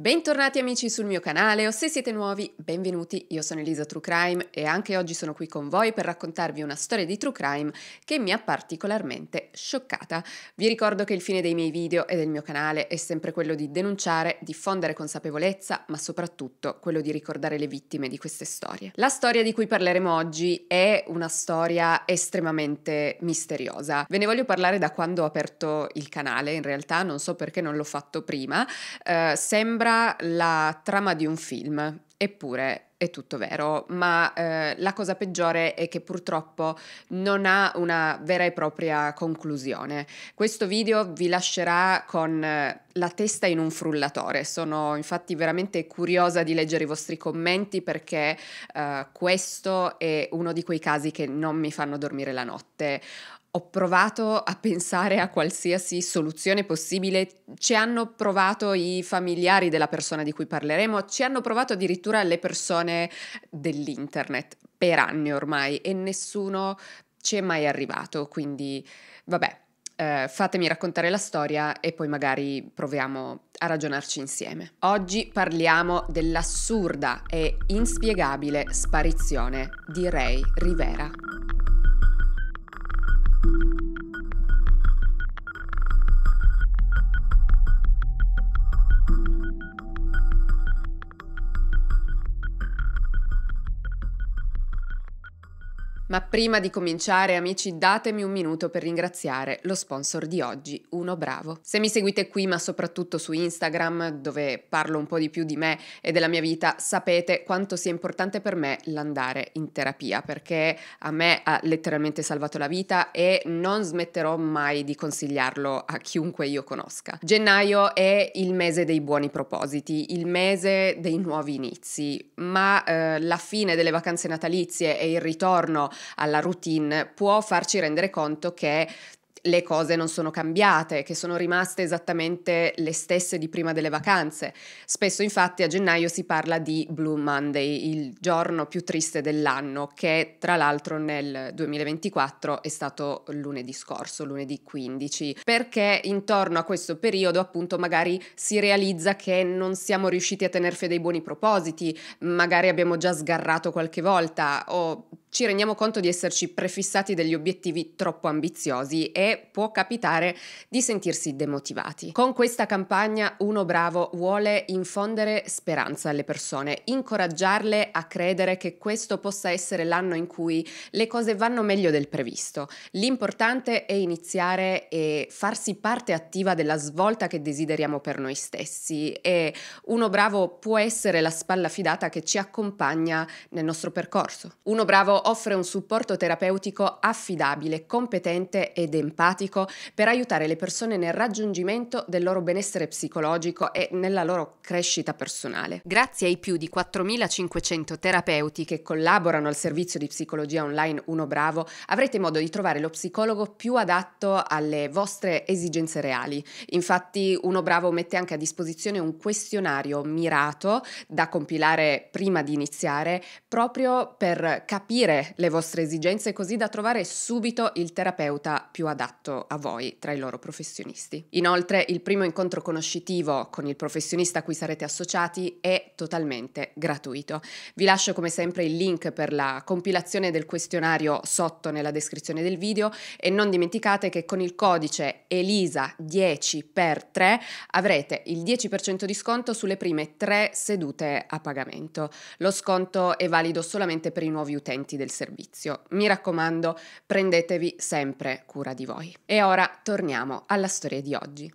Bentornati amici sul mio canale o se siete nuovi, benvenuti, io sono Elisa True Crime e anche oggi sono qui con voi per raccontarvi una storia di True Crime che mi ha particolarmente scioccata. Vi ricordo che il fine dei miei video e del mio canale è sempre quello di denunciare, diffondere consapevolezza, ma soprattutto quello di ricordare le vittime di queste storie. La storia di cui parleremo oggi è una storia estremamente misteriosa. Ve ne voglio parlare da quando ho aperto il canale, in realtà non so perché non l'ho fatto prima, eh, sembra sembra la trama di un film, eppure è tutto vero, ma eh, la cosa peggiore è che purtroppo non ha una vera e propria conclusione. Questo video vi lascerà con eh, la testa in un frullatore. Sono infatti veramente curiosa di leggere i vostri commenti perché eh, questo è uno di quei casi che non mi fanno dormire la notte. Ho provato a pensare a qualsiasi soluzione possibile, ci hanno provato i familiari della persona di cui parleremo, ci hanno provato addirittura le persone dell'internet per anni ormai e nessuno ci è mai arrivato, quindi vabbè, Uh, fatemi raccontare la storia e poi magari proviamo a ragionarci insieme. Oggi parliamo dell'assurda e inspiegabile sparizione di Ray Rivera. Ma prima di cominciare, amici, datemi un minuto per ringraziare lo sponsor di oggi, Uno Bravo. Se mi seguite qui, ma soprattutto su Instagram, dove parlo un po' di più di me e della mia vita, sapete quanto sia importante per me l'andare in terapia, perché a me ha letteralmente salvato la vita e non smetterò mai di consigliarlo a chiunque io conosca. Gennaio è il mese dei buoni propositi, il mese dei nuovi inizi, ma eh, la fine delle vacanze natalizie e il ritorno alla routine può farci rendere conto che le cose non sono cambiate, che sono rimaste esattamente le stesse di prima delle vacanze. Spesso infatti a gennaio si parla di Blue Monday, il giorno più triste dell'anno, che tra l'altro nel 2024 è stato lunedì scorso, lunedì 15, perché intorno a questo periodo appunto magari si realizza che non siamo riusciti a tener fede ai buoni propositi, magari abbiamo già sgarrato qualche volta o ci rendiamo conto di esserci prefissati degli obiettivi troppo ambiziosi e può capitare di sentirsi demotivati. Con questa campagna Uno Bravo vuole infondere speranza alle persone, incoraggiarle a credere che questo possa essere l'anno in cui le cose vanno meglio del previsto. L'importante è iniziare e farsi parte attiva della svolta che desideriamo per noi stessi e Uno Bravo può essere la spalla fidata che ci accompagna nel nostro percorso. Uno Bravo offre un supporto terapeutico affidabile, competente ed empatico per aiutare le persone nel raggiungimento del loro benessere psicologico e nella loro crescita personale. Grazie ai più di 4.500 terapeuti che collaborano al servizio di psicologia online Uno Bravo, avrete modo di trovare lo psicologo più adatto alle vostre esigenze reali. Infatti Uno Bravo mette anche a disposizione un questionario mirato da compilare prima di iniziare proprio per capire capire le vostre esigenze così da trovare subito il terapeuta più adatto a voi tra i loro professionisti. Inoltre il primo incontro conoscitivo con il professionista a cui sarete associati è totalmente gratuito. Vi lascio come sempre il link per la compilazione del questionario sotto nella descrizione del video e non dimenticate che con il codice ELISA10x3 avrete il 10% di sconto sulle prime tre sedute a pagamento. Lo sconto è valido solamente per i nuovi utenti del servizio. Mi raccomando, prendetevi sempre cura di voi. E ora torniamo alla storia di oggi.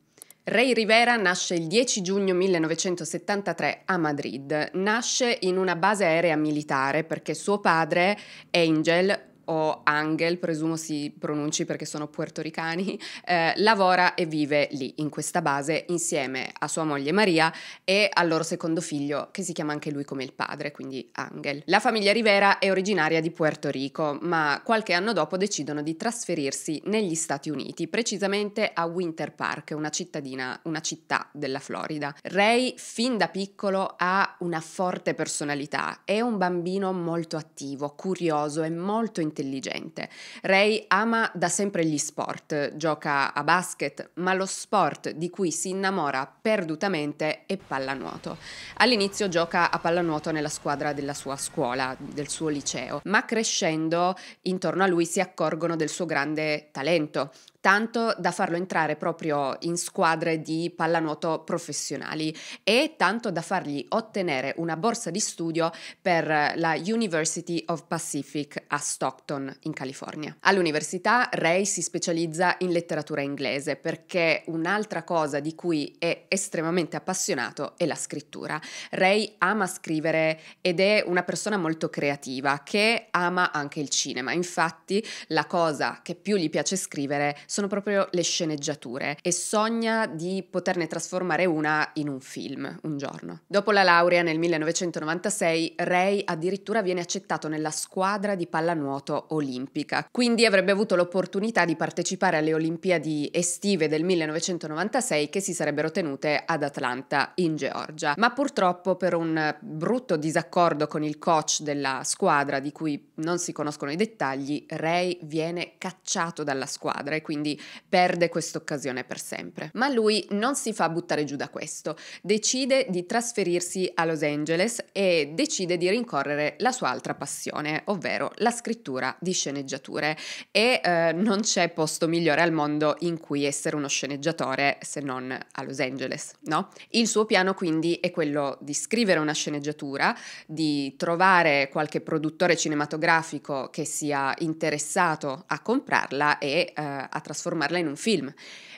Ray Rivera nasce il 10 giugno 1973 a Madrid. Nasce in una base aerea militare perché suo padre, Angel, o Angel, presumo si pronunci perché sono puertoricani, eh, lavora e vive lì, in questa base, insieme a sua moglie Maria e al loro secondo figlio, che si chiama anche lui come il padre, quindi Angel. La famiglia Rivera è originaria di Puerto Rico, ma qualche anno dopo decidono di trasferirsi negli Stati Uniti, precisamente a Winter Park, una cittadina, una città della Florida. Ray, fin da piccolo, ha una forte personalità, è un bambino molto attivo, curioso e molto interessante intelligente. Ray ama da sempre gli sport, gioca a basket, ma lo sport di cui si innamora perdutamente è pallanuoto. All'inizio gioca a pallanuoto nella squadra della sua scuola, del suo liceo, ma crescendo intorno a lui si accorgono del suo grande talento, tanto da farlo entrare proprio in squadre di pallanuoto professionali e tanto da fargli ottenere una borsa di studio per la University of Pacific a Stockton, in California. All'università Ray si specializza in letteratura inglese perché un'altra cosa di cui è estremamente appassionato è la scrittura. Ray ama scrivere ed è una persona molto creativa che ama anche il cinema. Infatti la cosa che più gli piace scrivere sono proprio le sceneggiature e sogna di poterne trasformare una in un film un giorno. Dopo la laurea nel 1996, Ray addirittura viene accettato nella squadra di pallanuoto olimpica, quindi avrebbe avuto l'opportunità di partecipare alle Olimpiadi estive del 1996 che si sarebbero tenute ad Atlanta, in Georgia. Ma purtroppo per un brutto disaccordo con il coach della squadra, di cui non si conoscono i dettagli, Ray viene cacciato dalla squadra e quindi quindi perde questa occasione per sempre. Ma lui non si fa buttare giù da questo, decide di trasferirsi a Los Angeles e decide di rincorrere la sua altra passione, ovvero la scrittura di sceneggiature. E eh, non c'è posto migliore al mondo in cui essere uno sceneggiatore se non a Los Angeles, no? Il suo piano quindi è quello di scrivere una sceneggiatura, di trovare qualche produttore cinematografico che sia interessato a comprarla e eh, a trasferirla trasformarla in un film.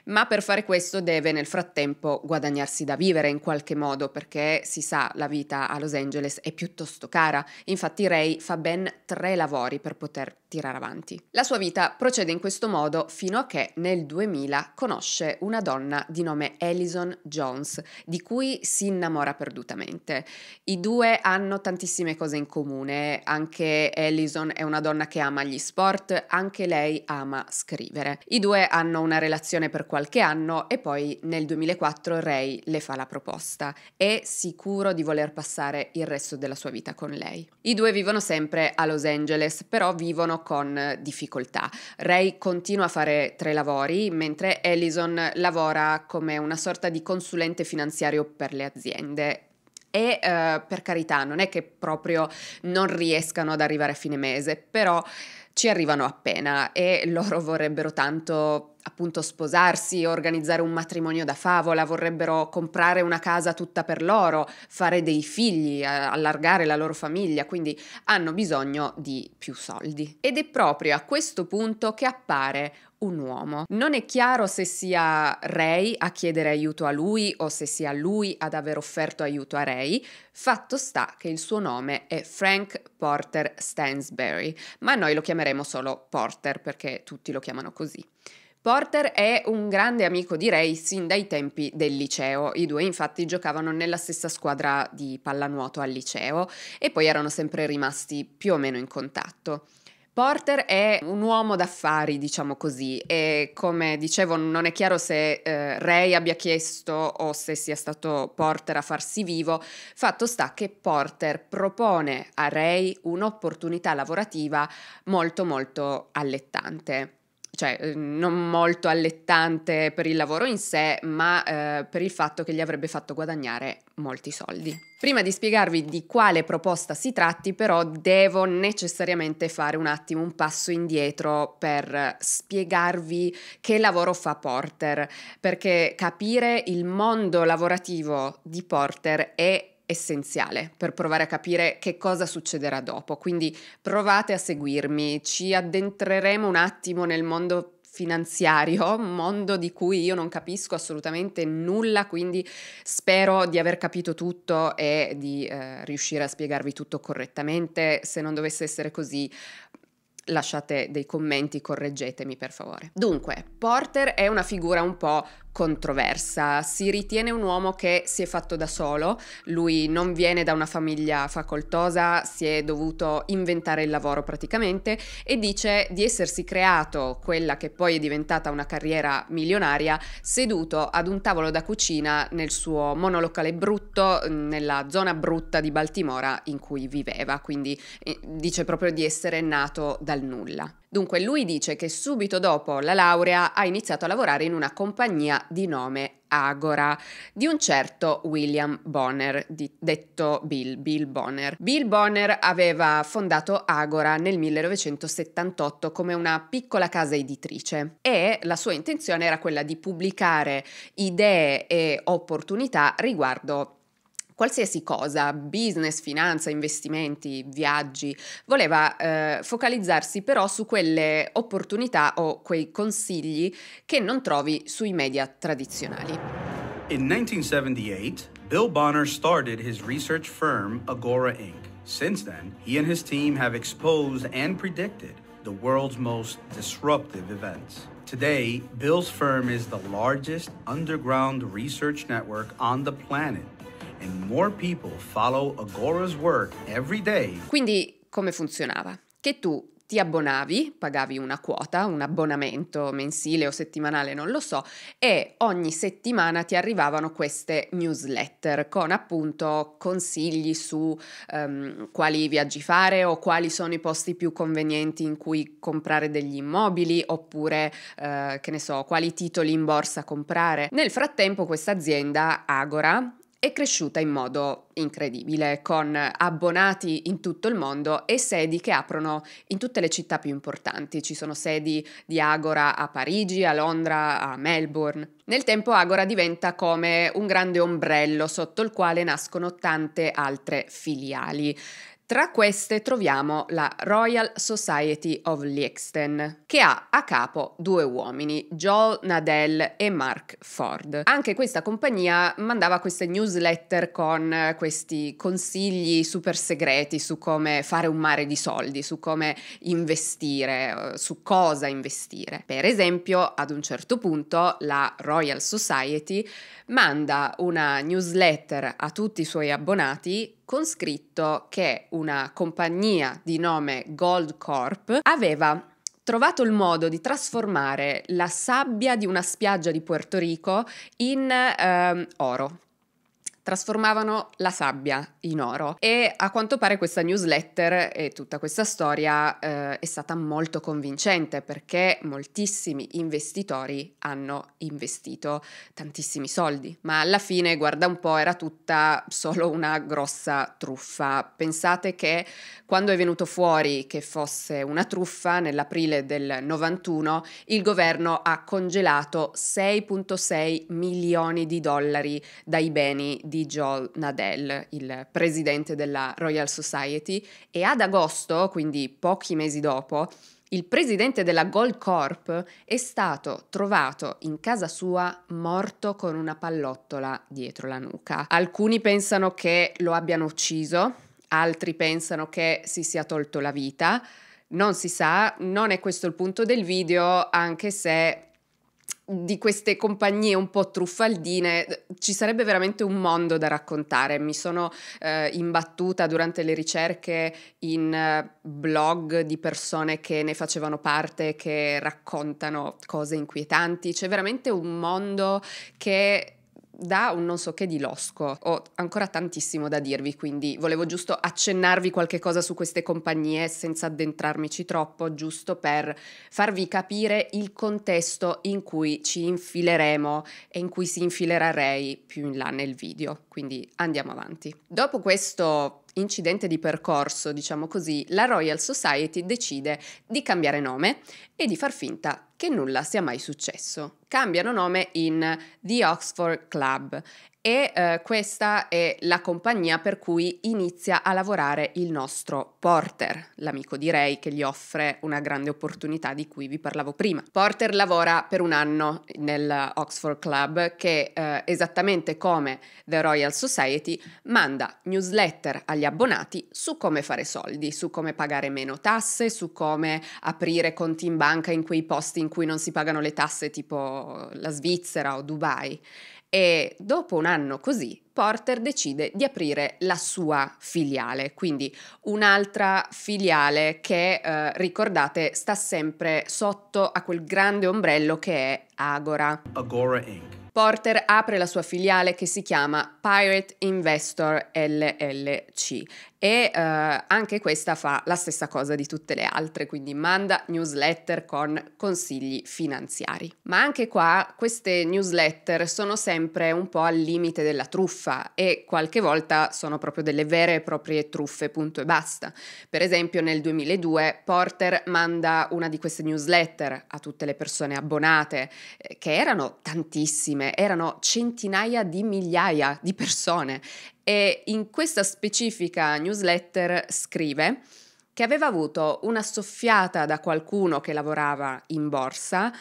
Ma per fare questo deve nel frattempo guadagnarsi da vivere in qualche modo, perché si sa la vita a Los Angeles è piuttosto cara. Infatti Ray fa ben tre lavori per poter tirare avanti. La sua vita procede in questo modo fino a che nel 2000 conosce una donna di nome Alison Jones, di cui si innamora perdutamente. I due hanno tantissime cose in comune, anche Alison è una donna che ama gli sport, anche lei ama scrivere. I due hanno una relazione per qualche anno e poi nel 2004 Ray le fa la proposta. È sicuro di voler passare il resto della sua vita con lei. I due vivono sempre a Los Angeles, però vivono con difficoltà. Ray continua a fare tre lavori, mentre Ellison lavora come una sorta di consulente finanziario per le aziende e eh, per carità non è che proprio non riescano ad arrivare a fine mese, però ci arrivano appena e loro vorrebbero tanto appunto sposarsi, organizzare un matrimonio da favola, vorrebbero comprare una casa tutta per loro, fare dei figli, eh, allargare la loro famiglia, quindi hanno bisogno di più soldi. Ed è proprio a questo punto che appare un uomo. Non è chiaro se sia Ray a chiedere aiuto a lui o se sia lui ad aver offerto aiuto a Ray, fatto sta che il suo nome è Frank Porter Stansberry, ma noi lo chiameremo solo Porter perché tutti lo chiamano così. Porter è un grande amico di Ray sin dai tempi del liceo, i due infatti giocavano nella stessa squadra di pallanuoto al liceo e poi erano sempre rimasti più o meno in contatto. Porter è un uomo d'affari, diciamo così, e come dicevo non è chiaro se eh, Ray abbia chiesto o se sia stato Porter a farsi vivo, fatto sta che Porter propone a Ray un'opportunità lavorativa molto molto allettante cioè ehm, non molto allettante per il lavoro in sé, ma eh, per il fatto che gli avrebbe fatto guadagnare molti soldi. Prima di spiegarvi di quale proposta si tratti, però devo necessariamente fare un attimo un passo indietro per spiegarvi che lavoro fa Porter, perché capire il mondo lavorativo di Porter è essenziale per provare a capire che cosa succederà dopo. Quindi provate a seguirmi, ci addentreremo un attimo nel mondo finanziario, mondo di cui io non capisco assolutamente nulla, quindi spero di aver capito tutto e di eh, riuscire a spiegarvi tutto correttamente. Se non dovesse essere così, lasciate dei commenti, correggetemi per favore. Dunque, Porter è una figura un po' controversa. Si ritiene un uomo che si è fatto da solo, lui non viene da una famiglia facoltosa, si è dovuto inventare il lavoro praticamente e dice di essersi creato quella che poi è diventata una carriera milionaria seduto ad un tavolo da cucina nel suo monolocale brutto mm, nella zona brutta di Baltimora in cui viveva, quindi eh, dice proprio di essere nato dal nulla. Dunque lui dice che subito dopo la laurea ha iniziato a lavorare in una compagnia di nome Agora di un certo William Bonner, di, detto Bill, Bill Bonner. Bill Bonner aveva fondato Agora nel 1978 come una piccola casa editrice e la sua intenzione era quella di pubblicare idee e opportunità riguardo qualsiasi cosa, business, finanza, investimenti, viaggi, voleva eh, focalizzarsi però su quelle opportunità o quei consigli che non trovi sui media tradizionali. In 1978, Bill Bonner started his research firm Agora Inc. Since then, he and his team have exposed and predicted the world's most disruptive events. Today, Bill's firm is the largest underground research network on the planet quindi come funzionava? Che tu ti abbonavi, pagavi una quota, un abbonamento mensile o settimanale, non lo so, e ogni settimana ti arrivavano queste newsletter con appunto consigli su um, quali viaggi fare o quali sono i posti più convenienti in cui comprare degli immobili oppure uh, che ne so, quali titoli in borsa comprare. Nel frattempo questa azienda Agora è cresciuta in modo incredibile, con abbonati in tutto il mondo e sedi che aprono in tutte le città più importanti. Ci sono sedi di Agora a Parigi, a Londra, a Melbourne. Nel tempo Agora diventa come un grande ombrello sotto il quale nascono tante altre filiali. Tra queste troviamo la Royal Society of Liechtenstein, che ha a capo due uomini, Joel Nadell e Mark Ford. Anche questa compagnia mandava queste newsletter con questi consigli super segreti su come fare un mare di soldi, su come investire, eh, su cosa investire. Per esempio, ad un certo punto la Royal Society manda una newsletter a tutti i suoi abbonati con scritto che una compagnia di nome Gold Corp aveva trovato il modo di trasformare la sabbia di una spiaggia di Puerto Rico in eh, oro trasformavano la sabbia in oro e a quanto pare questa newsletter e tutta questa storia eh, è stata molto convincente perché moltissimi investitori hanno investito tantissimi soldi, ma alla fine, guarda un po', era tutta solo una grossa truffa. Pensate che quando è venuto fuori che fosse una truffa nell'aprile del 91, il governo ha congelato 6.6 milioni di dollari dai beni di di Joel Nadell, il presidente della Royal Society, e ad agosto, quindi pochi mesi dopo, il presidente della Gold Corp è stato trovato in casa sua morto con una pallottola dietro la nuca. Alcuni pensano che lo abbiano ucciso, altri pensano che si sia tolto la vita. Non si sa, non è questo il punto del video, anche se di queste compagnie un po' truffaldine ci sarebbe veramente un mondo da raccontare. Mi sono eh, imbattuta durante le ricerche in eh, blog di persone che ne facevano parte, che raccontano cose inquietanti. C'è veramente un mondo che da un non so che di losco. Ho ancora tantissimo da dirvi, quindi volevo giusto accennarvi qualche cosa su queste compagnie senza addentrarmici troppo, giusto per farvi capire il contesto in cui ci infileremo e in cui si infilerà Ray più in là nel video. Quindi andiamo avanti. Dopo questo incidente di percorso, diciamo così, la Royal Society decide di cambiare nome e di far finta che nulla sia mai successo. Cambiano nome in The Oxford Club e eh, questa è la compagnia per cui inizia a lavorare il nostro Porter, l'amico di Ray che gli offre una grande opportunità di cui vi parlavo prima. Porter lavora per un anno nel Oxford Club che eh, esattamente come The Royal Society manda newsletter agli abbonati su come fare soldi, su come pagare meno tasse, su come aprire conti in banca in quei posti in cui non si pagano le tasse tipo la Svizzera o Dubai. E dopo un anno così Porter decide di aprire la sua filiale, quindi un'altra filiale che eh, ricordate sta sempre sotto a quel grande ombrello che è Agora. Agora Inc. Porter apre la sua filiale che si chiama Pirate Investor LLC e eh, anche questa fa la stessa cosa di tutte le altre, quindi manda newsletter con consigli finanziari. Ma anche qua queste newsletter sono sempre un po' al limite della truffa truffa e qualche volta sono proprio delle vere e proprie truffe, punto e basta. Per esempio nel 2002 Porter manda una di queste newsletter a tutte le persone abbonate, eh, che erano tantissime, erano centinaia di migliaia di persone e in questa specifica newsletter scrive che aveva avuto una soffiata da qualcuno che lavorava in borsa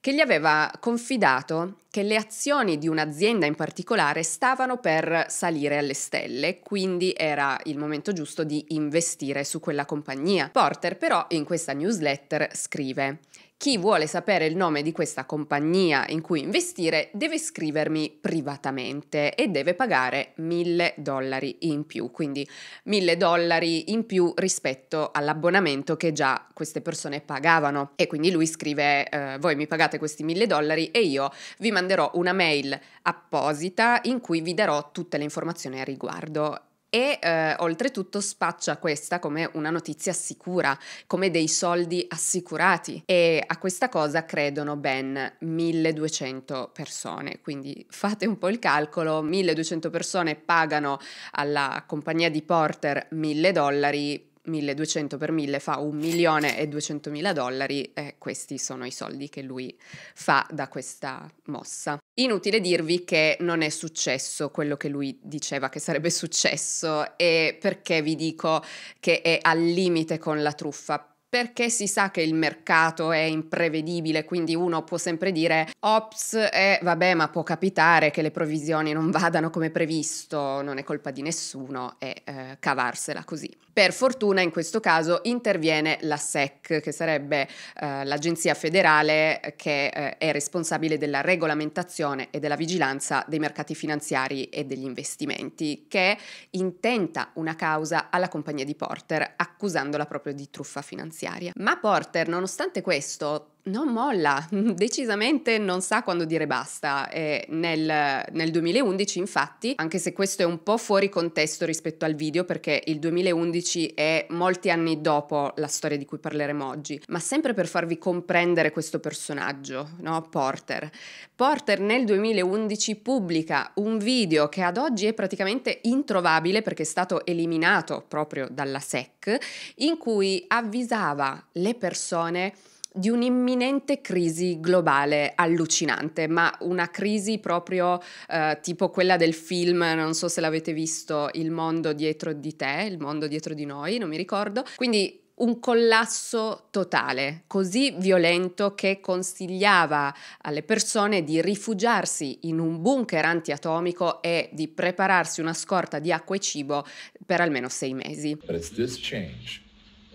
che gli aveva confidato che le azioni di un'azienda in particolare stavano per salire alle stelle, quindi era il momento giusto di investire su quella compagnia. Porter però in questa newsletter scrive chi vuole sapere il nome di questa compagnia in cui investire deve scrivermi privatamente e deve pagare 1000 dollari in più, quindi 1000 dollari in più rispetto all'abbonamento che già queste persone pagavano. E quindi lui scrive, eh, voi mi pagate questi 1000 dollari e io vi manderò una mail apposita in cui vi darò tutte le informazioni a riguardo e eh, oltretutto spaccia questa come una notizia sicura, come dei soldi assicurati e a questa cosa credono ben 1200 persone, quindi fate un po' il calcolo, 1200 persone pagano alla compagnia di Porter 1000 dollari 1200 per 1000 fa 1 milione e 200 mila dollari e questi sono i soldi che lui fa da questa mossa. Inutile dirvi che non è successo quello che lui diceva che sarebbe successo e perché vi dico che è al limite con la truffa, perché si sa che il mercato è imprevedibile, quindi uno può sempre dire ops eh, vabbè ma può capitare che le provisioni non vadano come previsto, non è colpa di nessuno e eh, cavarsela così. Per fortuna in questo caso interviene la SEC, che sarebbe eh, l'agenzia federale che eh, è responsabile della regolamentazione e della vigilanza dei mercati finanziari e degli investimenti, che intenta una causa alla compagnia di Porter accusandola proprio di truffa finanziaria finanziaria. Ma Porter, nonostante questo, non molla, decisamente non sa quando dire basta. Eh, nel, nel, 2011 infatti, anche se questo è un po' fuori contesto rispetto al video perché il 2011 è molti anni dopo la storia di cui parleremo oggi, ma sempre per farvi comprendere questo personaggio, no? Porter. Porter nel 2011 pubblica un video che ad oggi è praticamente introvabile perché è stato eliminato proprio dalla SEC, in cui avvisava le persone di un'imminente crisi globale allucinante, ma una crisi proprio eh, tipo quella del film, non so se l'avete visto, Il mondo dietro di te, Il mondo dietro di noi, non mi ricordo. Quindi un collasso totale, così violento che consigliava alle persone di rifugiarsi in un bunker antiatomico e di prepararsi una scorta di acqua e cibo per almeno sei mesi. But it's this change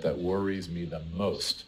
that worries me the most.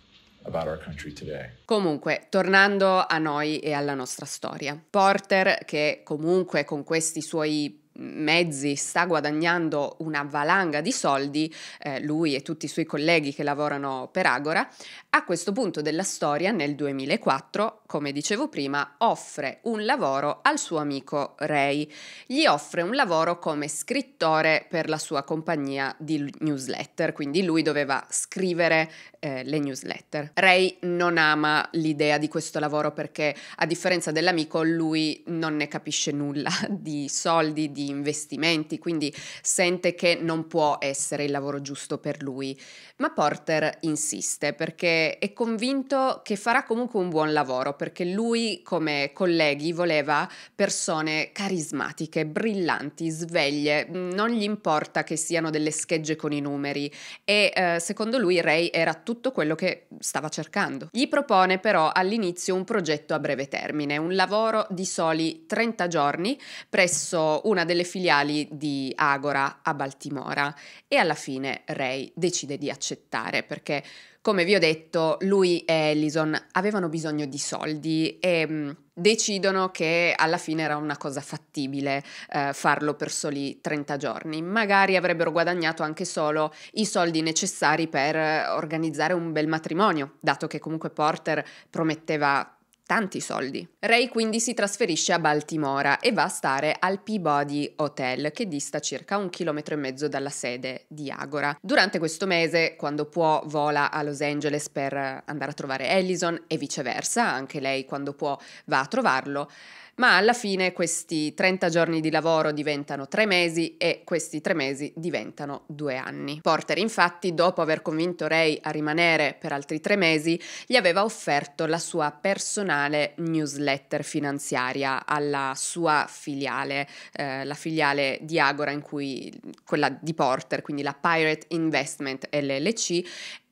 Comunque, tornando a noi e alla nostra storia, Porter, che comunque con questi suoi mezzi sta guadagnando una valanga di soldi, eh, lui e tutti i suoi colleghi che lavorano per Agora, a questo punto della storia, nel 2004, come dicevo prima, offre un lavoro al suo amico Ray. Gli offre un lavoro come scrittore per la sua compagnia di newsletter, quindi lui doveva scrivere eh, le newsletter. Ray non ama l'idea di questo lavoro perché a differenza dell'amico lui non ne capisce nulla di soldi, di investimenti, quindi sente che non può essere il lavoro giusto per lui. Ma Porter insiste perché è convinto che farà comunque un buon lavoro perché lui come colleghi voleva persone carismatiche, brillanti, sveglie, non gli importa che siano delle schegge con i numeri e eh, secondo lui Ray era tutto quello che stava cercando. Gli propone però all'inizio un progetto a breve termine, un lavoro di soli 30 giorni presso una delle filiali di Agora a Baltimora e alla fine Ray decide di accettare perché come vi ho detto, lui e Ellison avevano bisogno di soldi e mm, decidono che alla fine era una cosa fattibile eh, farlo per soli 30 giorni. Magari avrebbero guadagnato anche solo i soldi necessari per eh, organizzare un bel matrimonio, dato che comunque Porter prometteva tanti soldi. Ray quindi si trasferisce a Baltimora e va a stare al Peabody Hotel, che dista circa un chilometro e mezzo dalla sede di Agora. Durante questo mese, quando può, vola a Los Angeles per andare a trovare Allison e viceversa, anche lei quando può va a trovarlo ma alla fine questi 30 giorni di lavoro diventano 3 mesi e questi 3 mesi diventano 2 anni. Porter infatti, dopo aver convinto Ray a rimanere per altri 3 mesi, gli aveva offerto la sua personale newsletter finanziaria alla sua filiale, eh, la filiale di Agora in cui quella di Porter, quindi la Pirate Investment LLC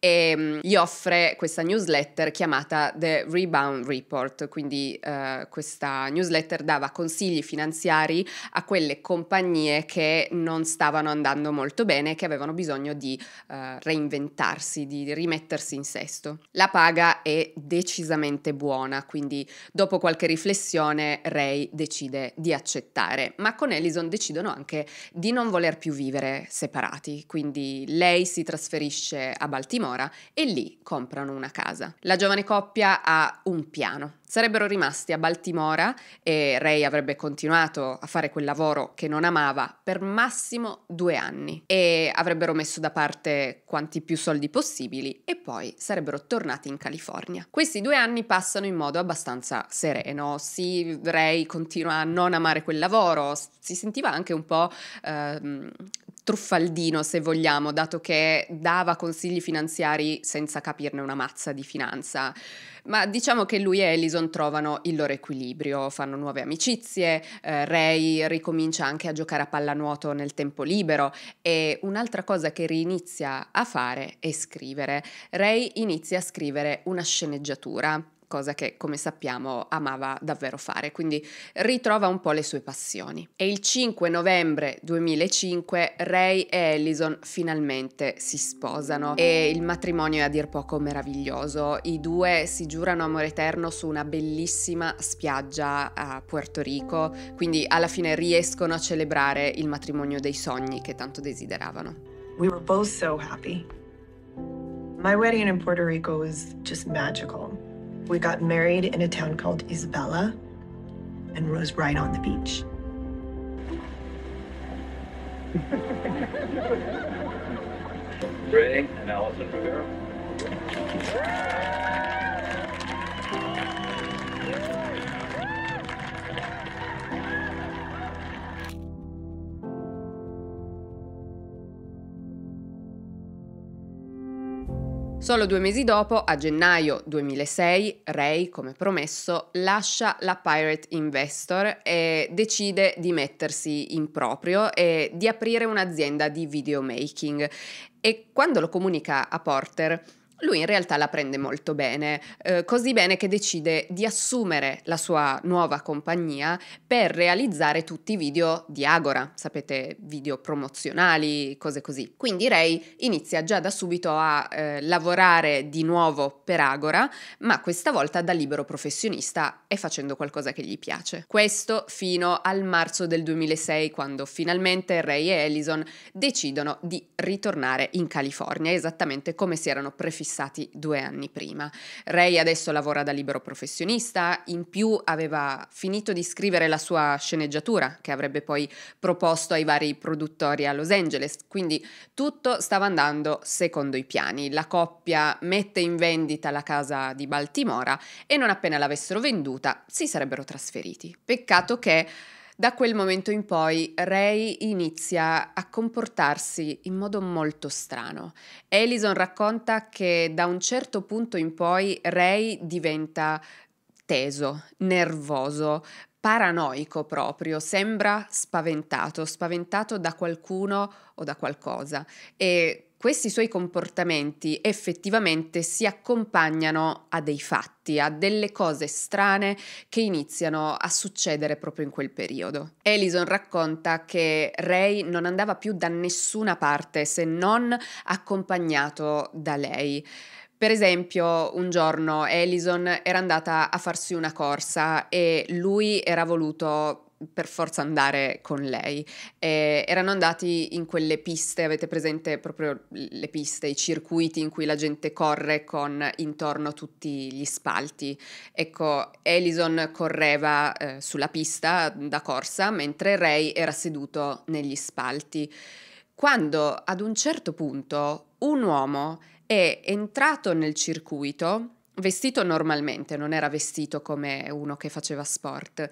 e ehm, gli offre questa newsletter chiamata The Rebound Report, quindi eh, questa newsletter dava consigli finanziari a quelle compagnie che non stavano andando molto bene, che avevano bisogno di eh, reinventarsi, di rimettersi in sesto. La paga è decisamente buona, quindi dopo qualche riflessione Ray decide di accettare, ma con Ellison decidono anche di non voler più vivere separati, quindi lei si trasferisce a Baltimora Eleonora e lì comprano una casa. La giovane coppia ha un piano. Sarebbero rimasti a Baltimora e Ray avrebbe continuato a fare quel lavoro che non amava per massimo due anni e avrebbero messo da parte quanti più soldi possibili e poi sarebbero tornati in California. Questi due anni passano in modo abbastanza sereno, sì, Ray continua a non amare quel lavoro, si sentiva anche un po' eh, truffaldino, se vogliamo, dato che dava consigli finanziari senza capirne una mazza di finanza. Ma diciamo che lui e Ellison trovano il loro equilibrio, fanno nuove amicizie, eh, Ray ricomincia anche a giocare a pallanuoto nel tempo libero e un'altra cosa che rinizia a fare è scrivere. Ray inizia a scrivere una sceneggiatura cosa che come sappiamo amava davvero fare, quindi ritrova un po' le sue passioni. E il 5 novembre 2005 Ray e Allison finalmente si sposano e il matrimonio è a dir poco meraviglioso, i due si giurano amore eterno su una bellissima spiaggia a Puerto Rico, quindi alla fine riescono a celebrare il matrimonio dei sogni che tanto desideravano. We were both so happy. My wedding in Puerto Rico was just magical. We got married in a town called Isabella and rose right on the beach. Ray and Allison Rivera. Solo due mesi dopo, a gennaio 2006, Ray, come promesso, lascia la Pirate Investor e decide di mettersi in proprio e di aprire un'azienda di videomaking. E quando lo comunica a Porter, lui in realtà la prende molto bene, eh, così bene che decide di assumere la sua nuova compagnia per realizzare tutti i video di Agora, sapete, video promozionali, cose così. Quindi Ray inizia già da subito a eh, lavorare di nuovo per Agora, ma questa volta da libero professionista e facendo qualcosa che gli piace. Questo fino al marzo del 2006, quando finalmente Ray e Ellison decidono di ritornare in California, esattamente come si erano prefissati fissati due anni prima. Ray adesso lavora da libero professionista, in più aveva finito di scrivere la sua sceneggiatura che avrebbe poi proposto ai vari produttori a Los Angeles, quindi tutto stava andando secondo i piani. La coppia mette in vendita la casa di Baltimora e non appena l'avessero venduta si sarebbero trasferiti. Peccato che da quel momento in poi Ray inizia a comportarsi in modo molto strano. Alison racconta che da un certo punto in poi Ray diventa teso, nervoso, paranoico proprio, sembra spaventato, spaventato da qualcuno o da qualcosa e questi suoi comportamenti effettivamente si accompagnano a dei fatti, a delle cose strane che iniziano a succedere proprio in quel periodo. Ellison racconta che Ray non andava più da nessuna parte se non accompagnato da lei. Per esempio, un giorno Ellison era andata a farsi una corsa e lui era voluto per forza andare con lei. Eh, erano andati in quelle piste, avete presente proprio le piste, i circuiti in cui la gente corre con intorno tutti gli spalti. Ecco, Alison correva eh, sulla pista da corsa mentre Ray era seduto negli spalti. Quando ad un certo punto un uomo è entrato nel circuito vestito normalmente, non era vestito come uno che faceva sport,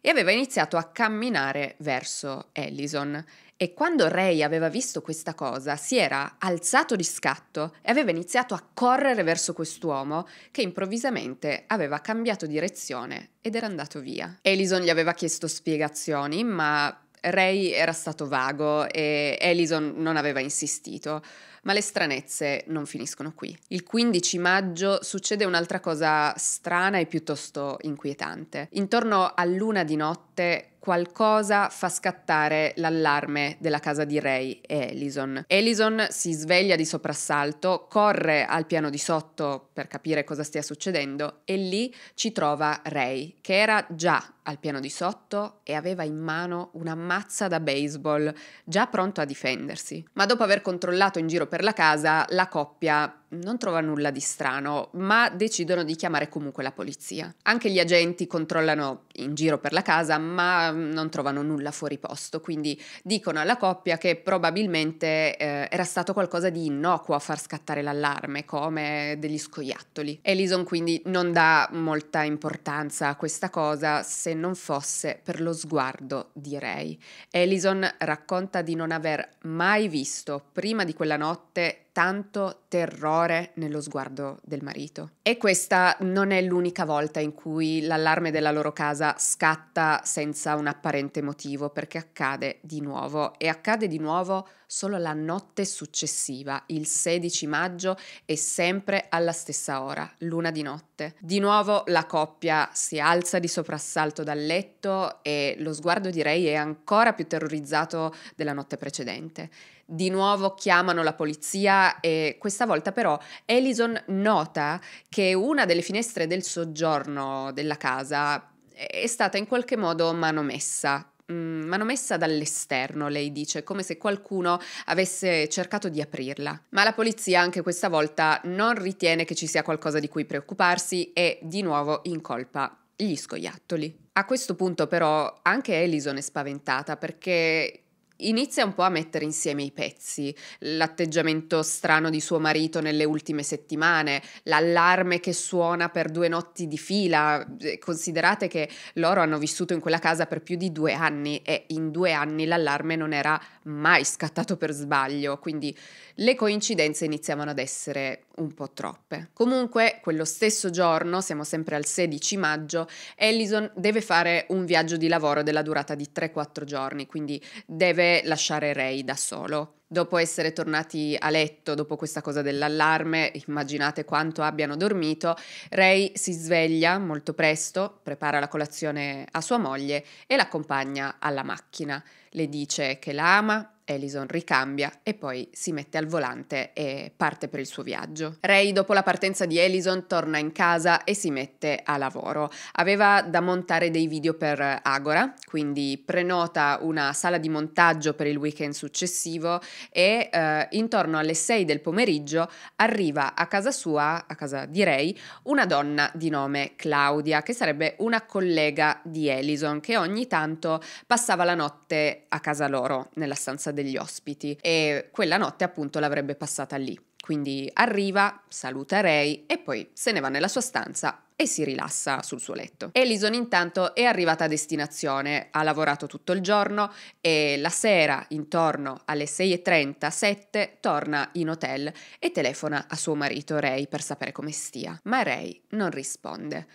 e aveva iniziato a camminare verso Ellison. E quando Ray aveva visto questa cosa, si era alzato di scatto e aveva iniziato a correre verso quest'uomo che improvvisamente aveva cambiato direzione ed era andato via. Ellison gli aveva chiesto spiegazioni, ma Ray era stato vago e Ellison non aveva insistito. Ma le stranezze non finiscono qui. Il 15 maggio succede un'altra cosa strana e piuttosto inquietante. Intorno all'una di notte notte qualcosa fa scattare l'allarme della casa di Ray e Ellison. Ellison si sveglia di soprassalto, corre al piano di sotto per capire cosa stia succedendo e lì ci trova Ray, che era già al piano di sotto e aveva in mano una mazza da baseball, già pronto a difendersi. Ma dopo aver controllato in giro per la casa, la coppia non trova nulla di strano, ma decidono di chiamare comunque la polizia. Anche gli agenti controllano in giro per la casa, ma non trovano nulla fuori posto, quindi dicono alla coppia che probabilmente eh, era stato qualcosa di innocuo a far scattare l'allarme, come degli scoiattoli. Ellison quindi non dà molta importanza a questa cosa se non fosse per lo sguardo di Ray. Ellison racconta di non aver mai visto prima di quella notte tanto terrore nello sguardo del marito. E questa non è l'unica volta in cui l'allarme della loro casa scatta senza un apparente motivo, perché accade di nuovo e accade di nuovo solo la notte successiva, il 16 maggio e sempre alla stessa ora, luna di notte. Di nuovo la coppia si alza di soprassalto dal letto e lo sguardo di Ray è ancora più terrorizzato della notte precedente. Di nuovo chiamano la polizia e questa volta però Alison nota che una delle finestre del soggiorno della casa è stata in qualche modo manomessa, mm, manomessa dall'esterno, lei dice, come se qualcuno avesse cercato di aprirla. Ma la polizia anche questa volta non ritiene che ci sia qualcosa di cui preoccuparsi e di nuovo incolpa gli scoiattoli. A questo punto però anche Alison è spaventata perché Inizia un po' a mettere insieme i pezzi, l'atteggiamento strano di suo marito nelle ultime settimane, l'allarme che suona per due notti di fila, eh, considerate che loro hanno vissuto in quella casa per più di due anni e in due anni l'allarme non era mai scattato per sbaglio, quindi le coincidenze iniziavano ad essere un po' troppe. Comunque, quello stesso giorno, siamo sempre al 16 maggio, Ellison deve fare un viaggio di lavoro della durata di 3-4 giorni, quindi deve lasciare Ray da solo. Dopo essere tornati a letto, dopo questa cosa dell'allarme, immaginate quanto abbiano dormito, Ray si sveglia molto presto, prepara la colazione a sua moglie e l'accompagna alla macchina. Le dice che la ama, Ellison ricambia e poi si mette al volante e parte per il suo viaggio. Ray, dopo la partenza di Ellison, torna in casa e si mette a lavoro. Aveva da montare dei video per Agora, quindi prenota una sala di montaggio per il weekend successivo e eh, intorno alle 6 del pomeriggio arriva a casa sua, a casa di Ray, una donna di nome Claudia, che sarebbe una collega di Ellison che ogni tanto passava la notte a casa loro, nella stanza degli ospiti e quella notte appunto l'avrebbe passata lì. Quindi arriva, saluta Ray e poi se ne va nella sua stanza e si rilassa sul suo letto. Alison intanto è arrivata a destinazione, ha lavorato tutto il giorno e la sera intorno alle 6.30, 7 torna in hotel e telefona a suo marito Ray per sapere come stia, ma Ray non risponde.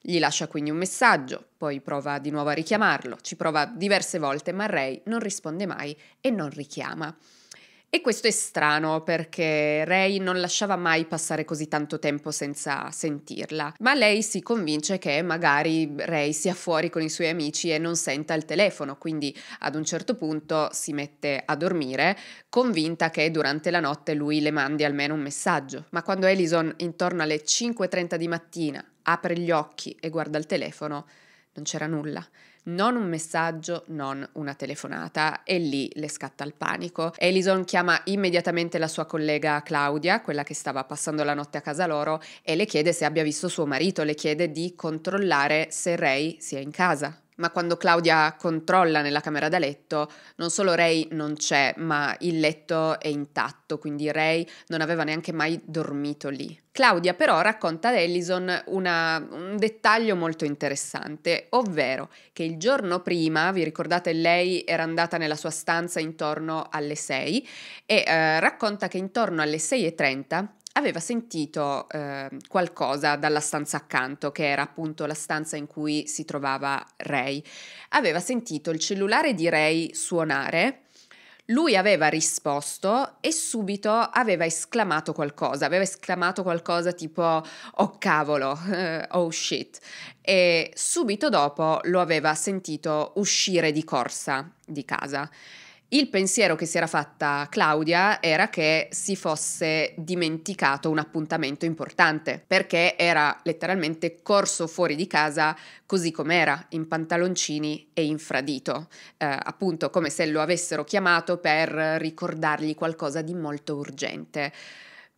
Gli lascia quindi un messaggio, poi prova di nuovo a richiamarlo, ci prova diverse volte ma Ray non risponde mai e non richiama. E questo è strano perché Ray non lasciava mai passare così tanto tempo senza sentirla, ma lei si convince che magari Ray sia fuori con i suoi amici e non senta il telefono, quindi ad un certo punto si mette a dormire, convinta che durante la notte lui le mandi almeno un messaggio. Ma quando Alison intorno alle 5.30 di mattina apre gli occhi e guarda il telefono, non c'era nulla non un messaggio, non una telefonata e lì le scatta il panico. Alison chiama immediatamente la sua collega Claudia, quella che stava passando la notte a casa loro, e le chiede se abbia visto suo marito, le chiede di controllare se Ray sia in casa ma quando Claudia controlla nella camera da letto, non solo Ray non c'è, ma il letto è intatto, quindi Ray non aveva neanche mai dormito lì. Claudia però racconta ad Allison una, un dettaglio molto interessante, ovvero che il giorno prima, vi ricordate, lei era andata nella sua stanza intorno alle 6 e eh, racconta che intorno alle 6.30 aveva sentito eh, qualcosa dalla stanza accanto, che era appunto la stanza in cui si trovava Ray. Aveva sentito il cellulare di Ray suonare. Lui aveva risposto e subito aveva esclamato qualcosa, aveva esclamato qualcosa tipo oh cavolo, eh, oh shit e subito dopo lo aveva sentito uscire di corsa di casa il pensiero che si era fatta Claudia era che si fosse dimenticato un appuntamento importante, perché era letteralmente corso fuori di casa così com'era, in pantaloncini e infradito, eh, appunto come se lo avessero chiamato per ricordargli qualcosa di molto urgente.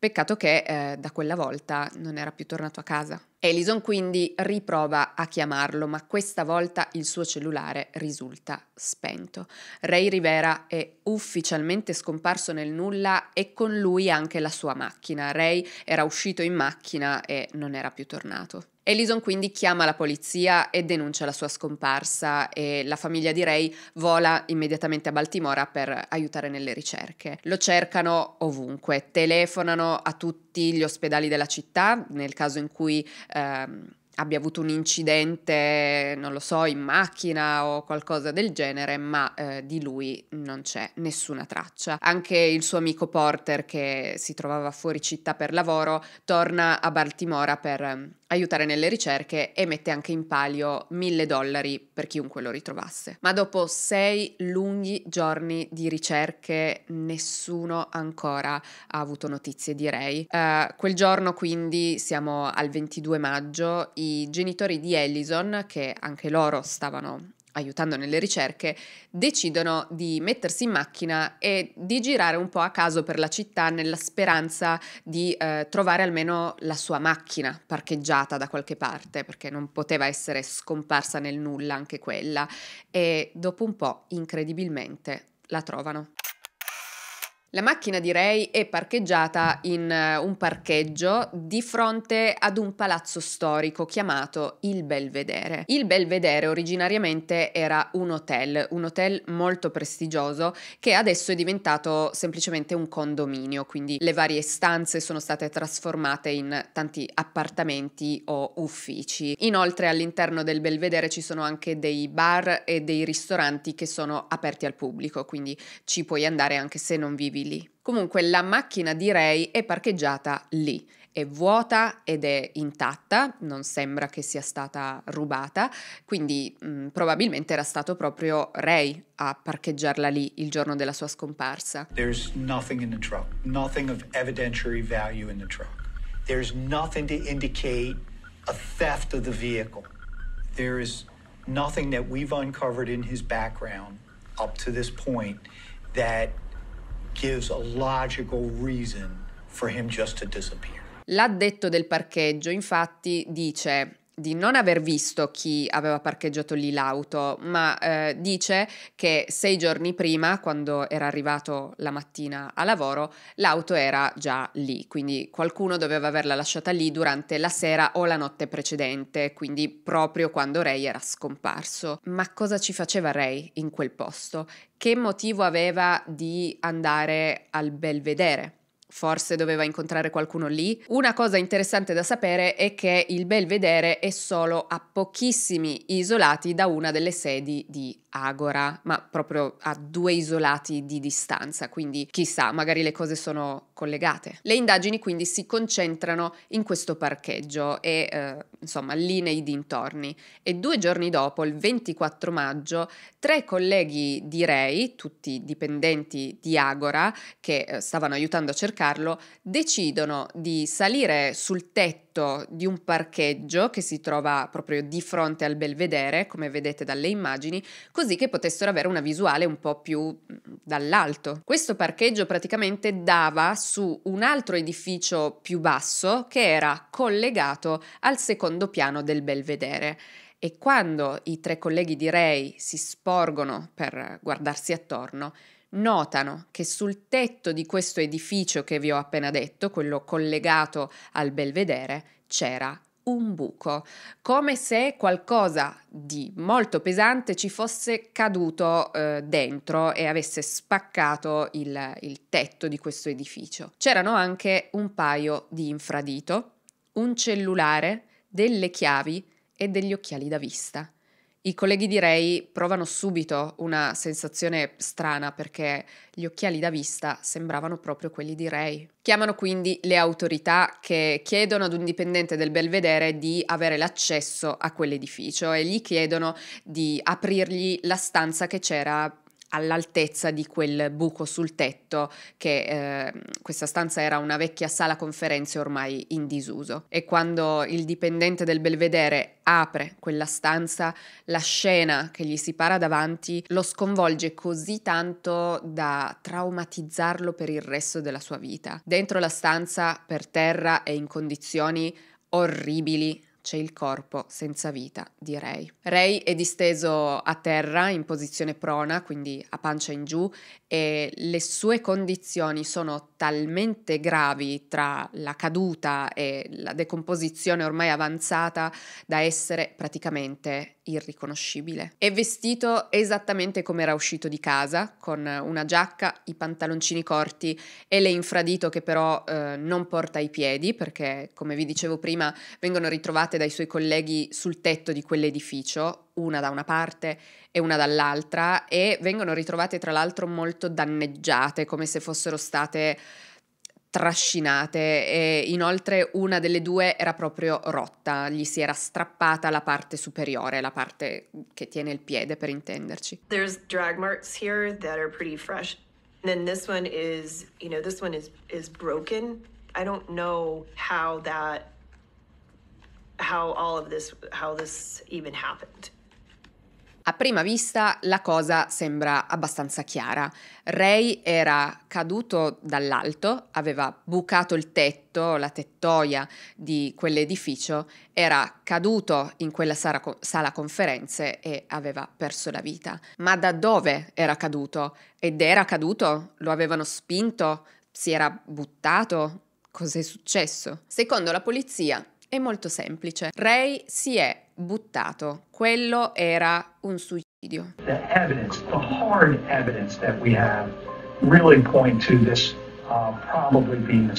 Peccato che eh, da quella volta non era più tornato a casa. Alison quindi riprova a chiamarlo, ma questa volta il suo cellulare risulta spento. Ray Rivera è ufficialmente scomparso nel nulla e con lui anche la sua macchina. Ray era uscito in macchina e non era più tornato. Alison quindi chiama la polizia e denuncia la sua scomparsa e la famiglia di Ray vola immediatamente a Baltimora per aiutare nelle ricerche. Lo cercano ovunque, telefonano a tutti gli ospedali della città nel caso in cui... Ehm, abbia avuto un incidente, non lo so, in macchina o qualcosa del genere, ma eh, di lui non c'è nessuna traccia. Anche il suo amico Porter, che si trovava fuori città per lavoro, torna a Baltimora per ehm, aiutare nelle ricerche e mette anche in palio mille dollari per chiunque lo ritrovasse. Ma dopo sei lunghi giorni di ricerche nessuno ancora ha avuto notizie di Ray. Uh, quel giorno quindi siamo al 22 maggio, i genitori di Ellison, che anche loro stavano aiutando nelle ricerche, decidono di mettersi in macchina e di girare un po' a caso per la città nella speranza di eh, trovare almeno la sua macchina parcheggiata da qualche parte, perché non poteva essere scomparsa nel nulla anche quella. E dopo un po', incredibilmente, la trovano. La macchina di Ray è parcheggiata in eh, un parcheggio di fronte ad un palazzo storico chiamato Il Belvedere. Il Belvedere originariamente era un hotel, un hotel molto prestigioso che adesso è diventato semplicemente un condominio, quindi le varie stanze sono state trasformate in tanti appartamenti o uffici. Inoltre all'interno del Belvedere ci sono anche dei bar e dei ristoranti che sono aperti al pubblico, quindi ci puoi andare anche se non vivi disponibili. Comunque la macchina di Ray è parcheggiata lì è vuota ed è intatta, non sembra che sia stata rubata, quindi mh, mm, probabilmente era stato proprio Ray a parcheggiarla lì il giorno della sua scomparsa. There's nothing in the truck, nothing of evidentiary value in the truck. There's nothing to indicate a theft of the vehicle. There is nothing that we've uncovered in his background up to this point that gives a logical reason for him just to disappear. L'addetto del parcheggio infatti dice di non aver visto chi aveva parcheggiato lì l'auto, ma eh, dice che sei giorni prima, quando era arrivato la mattina a lavoro, l'auto era già lì, quindi qualcuno doveva averla lasciata lì durante la sera o la notte precedente, quindi proprio quando Ray era scomparso. Ma cosa ci faceva Ray in quel posto? Che motivo aveva di andare al belvedere? Forse doveva incontrare qualcuno lì. Una cosa interessante da sapere è che il Belvedere è solo a pochissimi isolati da una delle sedi di Agora, ma proprio a due isolati di distanza, quindi chissà, magari le cose sono collegate. Le indagini quindi si concentrano in questo parcheggio e eh, insomma lì nei dintorni e due giorni dopo, il 24 maggio, tre colleghi di Ray, tutti dipendenti di Agora che eh, stavano aiutando a cercarlo, decidono di salire sul tetto di un parcheggio che si trova proprio di fronte al belvedere, come vedete dalle immagini, così che potessero avere una visuale un po' più mm, dall'alto. Questo parcheggio praticamente dava su un altro edificio più basso che era collegato al secondo piano del belvedere. E quando i tre colleghi di Ray si sporgono per guardarsi attorno, notano che sul tetto di questo edificio che vi ho appena detto, quello collegato al belvedere, c'era un buco, come se qualcosa di molto pesante ci fosse caduto eh, dentro e avesse spaccato il, il tetto di questo edificio. C'erano anche un paio di infradito, un cellulare, delle chiavi e degli occhiali da vista. I colleghi di Ray provano subito una sensazione strana perché gli occhiali da vista sembravano proprio quelli di Ray. Chiamano quindi le autorità che chiedono ad un dipendente del Belvedere di avere l'accesso a quell'edificio e gli chiedono di aprirgli la stanza che c'era all'altezza di quel buco sul tetto che eh, questa stanza era una vecchia sala conferenze ormai in disuso e quando il dipendente del belvedere apre quella stanza la scena che gli si para davanti lo sconvolge così tanto da traumatizzarlo per il resto della sua vita dentro la stanza per terra e in condizioni orribili c'è il corpo senza vita di Ray. Ray è disteso a terra in posizione prona, quindi a pancia in giù, e le sue condizioni sono talmente gravi tra la caduta e la decomposizione ormai avanzata da essere praticamente irriconoscibile. È vestito esattamente come era uscito di casa, con una giacca, i pantaloncini corti e le infradito che però eh, non porta ai piedi, perché come vi dicevo prima vengono ritrovate dai suoi colleghi sul tetto di quell'edificio, una da una parte e una dall'altra, e vengono ritrovate tra l'altro molto danneggiate, come se fossero state trascinate e inoltre una delle due era proprio rotta, gli si era strappata la parte superiore, la parte che tiene il piede per intenderci. There's drag marks here that are pretty fresh. And then this one is, you know, this one is, is broken. I don't know how that how all of this, how this even happened. A prima vista la cosa sembra abbastanza chiara. Ray era caduto dall'alto, aveva bucato il tetto, la tettoia di quell'edificio, era caduto in quella sala, sala conferenze e aveva perso la vita. Ma da dove era caduto? Ed era caduto? Lo avevano spinto? Si era buttato? Cos'è successo? Secondo la polizia, è molto semplice. Ray si è buttato. Quello era un suicidio. The evidence, the hard evidence that we have really point to this uh, probably being a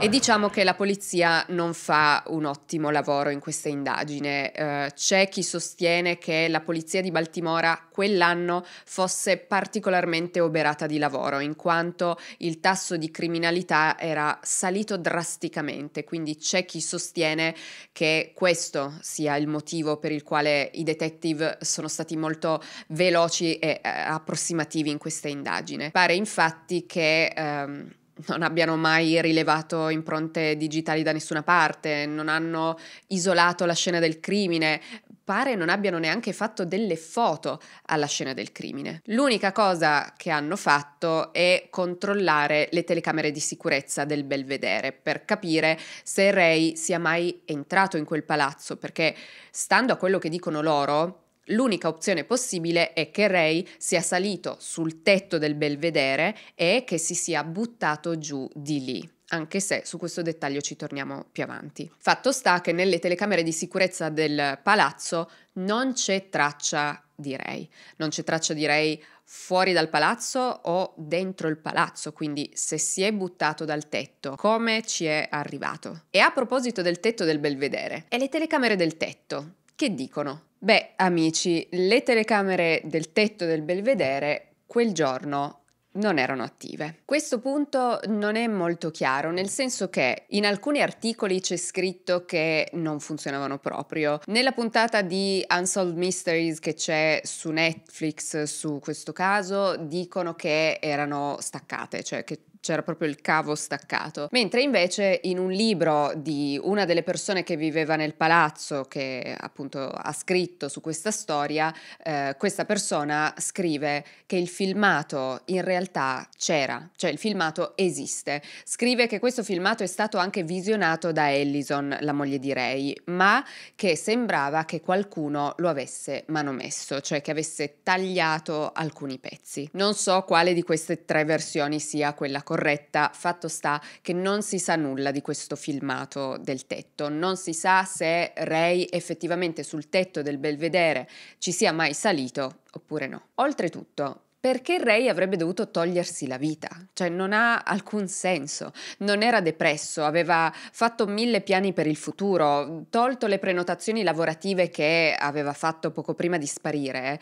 e diciamo che la polizia non fa un ottimo lavoro in questa indagine. Eh, c'è chi sostiene che la polizia di Baltimora quell'anno fosse particolarmente oberata di lavoro, in quanto il tasso di criminalità era salito drasticamente, quindi c'è chi sostiene che questo sia il motivo per il quale i detective sono stati molto veloci e eh, approssimativi in questa indagine. Pare infatti che ehm, non abbiano mai rilevato impronte digitali da nessuna parte, non hanno isolato la scena del crimine, pare non abbiano neanche fatto delle foto alla scena del crimine. L'unica cosa che hanno fatto è controllare le telecamere di sicurezza del Belvedere per capire se Ray sia mai entrato in quel palazzo, perché stando a quello che dicono loro, L'unica opzione possibile è che Ray sia salito sul tetto del belvedere e che si sia buttato giù di lì anche se su questo dettaglio ci torniamo più avanti. Fatto sta che nelle telecamere di sicurezza del palazzo non c'è traccia di Ray, non c'è traccia di Ray fuori dal palazzo o dentro il palazzo, quindi se si è buttato dal tetto, come ci è arrivato. E a proposito del tetto del belvedere e le telecamere del tetto, che dicono, beh amici, le telecamere del tetto del belvedere quel giorno non erano attive. Questo punto non è molto chiaro, nel senso che in alcuni articoli c'è scritto che non funzionavano proprio. Nella puntata di Unsolved Mysteries che c'è su Netflix su questo caso, dicono che erano staccate, cioè che c'era proprio il cavo staccato. Mentre invece in un libro di una delle persone che viveva nel palazzo, che appunto ha scritto su questa storia, eh, questa persona scrive che il filmato in realtà c'era, cioè il filmato esiste. Scrive che questo filmato è stato anche visionato da Ellison, la moglie di Ray, ma che sembrava che qualcuno lo avesse manomesso, cioè che avesse tagliato alcuni pezzi. Non so quale di queste tre versioni sia quella corretta corretta, fatto sta che non si sa nulla di questo filmato del tetto, non si sa se Ray effettivamente sul tetto del belvedere ci sia mai salito oppure no. Oltretutto, perché Ray avrebbe dovuto togliersi la vita, cioè non ha alcun senso. Non era depresso, aveva fatto mille piani per il futuro, tolto le prenotazioni lavorative che aveva fatto poco prima di sparire, eh.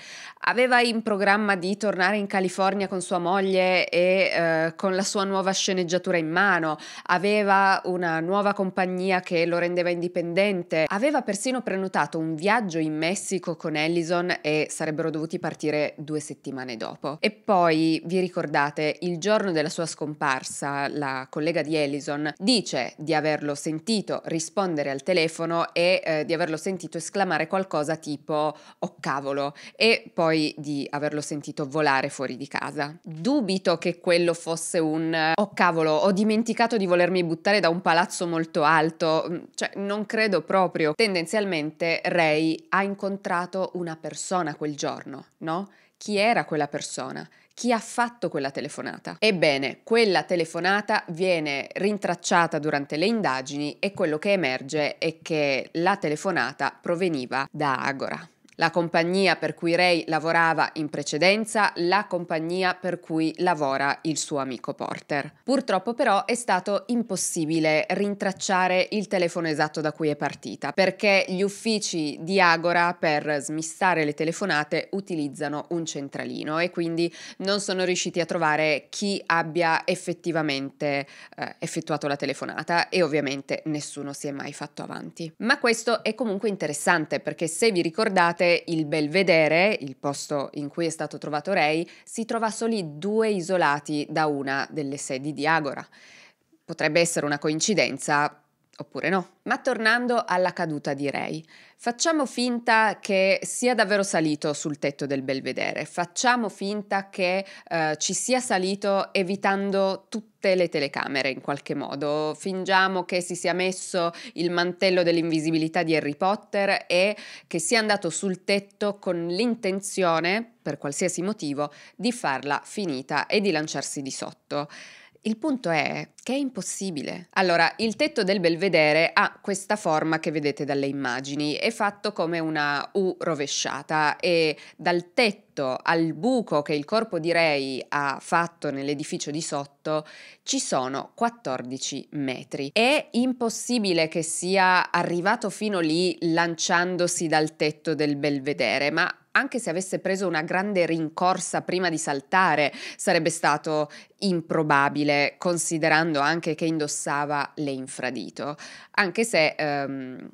aveva in programma di tornare in California con sua moglie e eh, con la sua nuova sceneggiatura in mano, aveva una nuova compagnia che lo rendeva indipendente, aveva persino prenotato un viaggio in Messico con Allison e sarebbero dovuti partire due settimane dopo. E poi vi ricordate, il giorno della sua scomparsa, la collega di Ellison dice di averlo sentito rispondere al telefono e eh, di averlo sentito esclamare qualcosa tipo oh cavolo e poi di averlo sentito volare fuori di casa. Dubito che quello fosse un oh cavolo, ho dimenticato di volermi buttare da un palazzo molto alto, mm, cioè non credo proprio. Tendenzialmente Ray ha incontrato una persona quel giorno, no? chi era quella persona, chi ha fatto quella telefonata. Ebbene, quella telefonata viene rintracciata durante le indagini e quello che emerge è che la telefonata proveniva da Agora la compagnia per cui Ray lavorava in precedenza, la compagnia per cui lavora il suo amico Porter. Purtroppo però è stato impossibile rintracciare il telefono esatto da cui è partita, perché gli uffici di Agora per smistare le telefonate utilizzano un centralino e quindi non sono riusciti a trovare chi abbia effettivamente eh, effettuato la telefonata e ovviamente nessuno si è mai fatto avanti. Ma questo è comunque interessante perché se vi ricordate il Belvedere, il posto in cui è stato trovato Ray, si trova a soli due isolati da una delle sedi di Agora. Potrebbe essere una coincidenza, oppure no. Ma tornando alla caduta di Ray, facciamo finta che sia davvero salito sul tetto del belvedere, facciamo finta che eh, ci sia salito evitando tutte le telecamere in qualche modo, fingiamo che si sia messo il mantello dell'invisibilità di Harry Potter e che sia andato sul tetto con l'intenzione, per qualsiasi motivo, di farla finita e di lanciarsi di sotto. Il punto è che è impossibile. Allora, il tetto del belvedere ha questa forma che vedete dalle immagini, è fatto come una U rovesciata e dal tetto al buco che il corpo di Ray ha fatto nell'edificio di sotto ci sono 14 metri. È impossibile che sia arrivato fino lì lanciandosi dal tetto del belvedere, ma anche se avesse preso una grande rincorsa prima di saltare, sarebbe stato improbabile considerando notando anche che indossava le infradito, anche se ehm,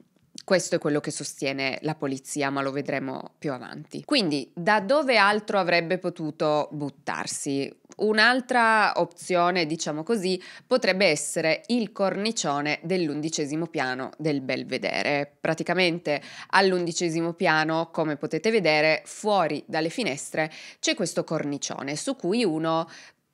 questo è quello che sostiene la polizia, ma lo vedremo più avanti. Quindi, da dove altro avrebbe potuto buttarsi? Un'altra opzione, diciamo così, potrebbe essere il cornicione dell'undicesimo piano del Belvedere. Praticamente all'undicesimo piano, come potete vedere, fuori dalle finestre c'è questo cornicione su cui uno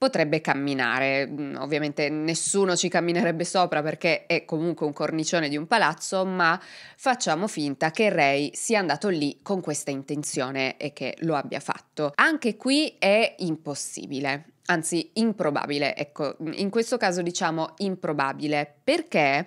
potrebbe camminare. Mm, ovviamente nessuno ci camminerebbe sopra perché è comunque un cornicione di un palazzo, ma facciamo finta che Ray sia andato lì con questa intenzione e che lo abbia fatto. Anche qui è impossibile anzi improbabile, ecco, in questo caso diciamo improbabile, perché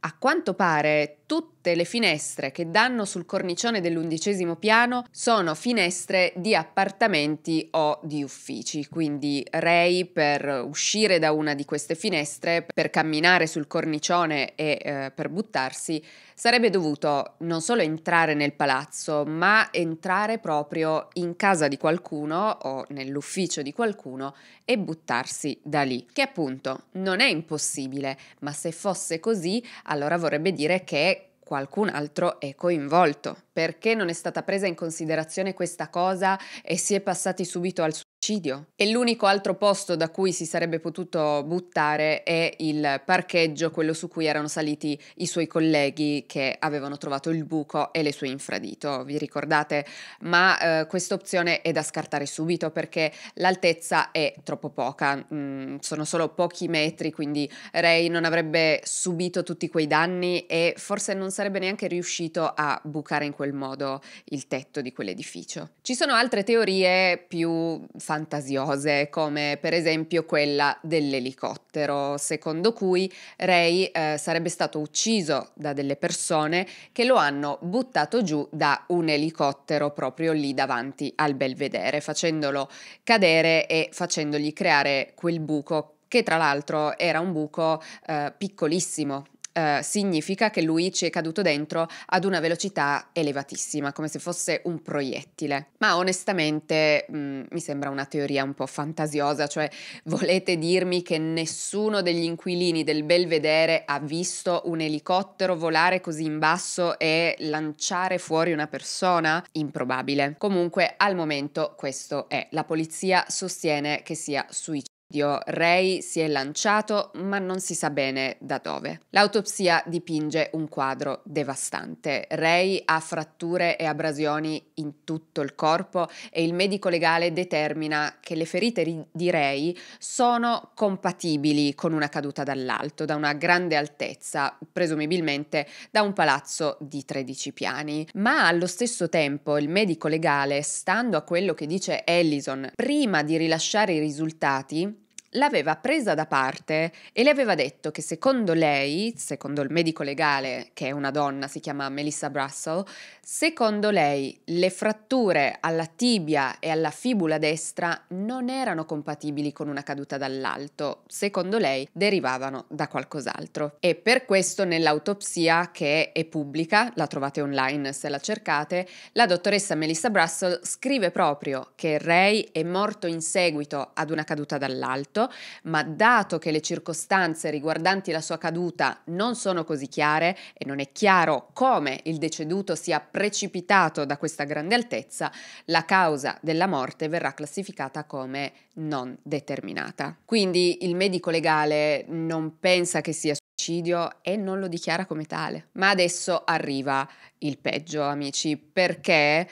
a quanto pare tutte le finestre che danno sul cornicione dell'undicesimo piano sono finestre di appartamenti o di uffici, quindi Ray per uscire da una di queste finestre, per camminare sul cornicione e eh, per buttarsi sarebbe dovuto non solo entrare nel palazzo, ma entrare proprio in casa di qualcuno o nell'ufficio di qualcuno e buttarsi da lì, che appunto non è impossibile, ma se fosse così allora vorrebbe dire che qualcun altro è coinvolto. Perché non è stata presa in considerazione questa cosa e si è passati subito al suo suicidio. E l'unico altro posto da cui si sarebbe potuto buttare è il parcheggio, quello su cui erano saliti i suoi colleghi che avevano trovato il buco e le sue infradito, vi ricordate? Ma eh, questa opzione è da scartare subito perché l'altezza è troppo poca, mm, sono solo pochi metri, quindi Ray non avrebbe subito tutti quei danni e forse non sarebbe neanche riuscito a bucare in quel modo il tetto di quell'edificio. Ci sono altre teorie più fantastiche fantasiose, come per esempio quella dell'elicottero, secondo cui Ray eh, sarebbe stato ucciso da delle persone che lo hanno buttato giù da un elicottero proprio lì davanti al belvedere, facendolo cadere e facendogli creare quel buco che tra l'altro era un buco eh, piccolissimo, eh, significa che lui ci è caduto dentro ad una velocità elevatissima, come se fosse un proiettile. Ma onestamente mh, mm, mi sembra una teoria un po' fantasiosa, cioè volete dirmi che nessuno degli inquilini del Belvedere ha visto un elicottero volare così in basso e lanciare fuori una persona? Improbabile. Comunque al momento questo è. La polizia sostiene che sia suicidio. Ray si è lanciato, ma non si sa bene da dove. L'autopsia dipinge un quadro devastante. Ray ha fratture e abrasioni in tutto il corpo e il medico legale determina che le ferite di Ray sono compatibili con una caduta dall'alto, da una grande altezza, presumibilmente da un palazzo di 13 piani. Ma allo stesso tempo il medico legale, stando a quello che dice Ellison, prima di rilasciare i risultati, l'aveva presa da parte e le aveva detto che secondo lei, secondo il medico legale, che è una donna, si chiama Melissa Brussel, secondo lei le fratture alla tibia e alla fibula destra non erano compatibili con una caduta dall'alto, secondo lei derivavano da qualcos'altro. E per questo nell'autopsia che è pubblica, la trovate online se la cercate, la dottoressa Melissa Brussel scrive proprio che Ray è morto in seguito ad una caduta dall'alto detto, ma dato che le circostanze riguardanti la sua caduta non sono così chiare e non è chiaro come il deceduto sia precipitato da questa grande altezza, la causa della morte verrà classificata come non determinata. Quindi il medico legale non pensa che sia suicidio e non lo dichiara come tale. Ma adesso arriva il peggio, amici, perché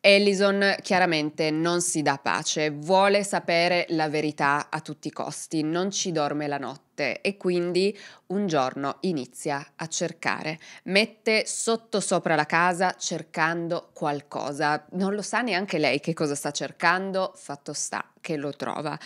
Ellison chiaramente non si dà pace, vuole sapere la verità a tutti i costi, non ci dorme la notte e quindi un giorno inizia a cercare. Mette sotto sopra la casa cercando qualcosa. Non lo sa neanche lei che cosa sta cercando, fatto sta che lo trova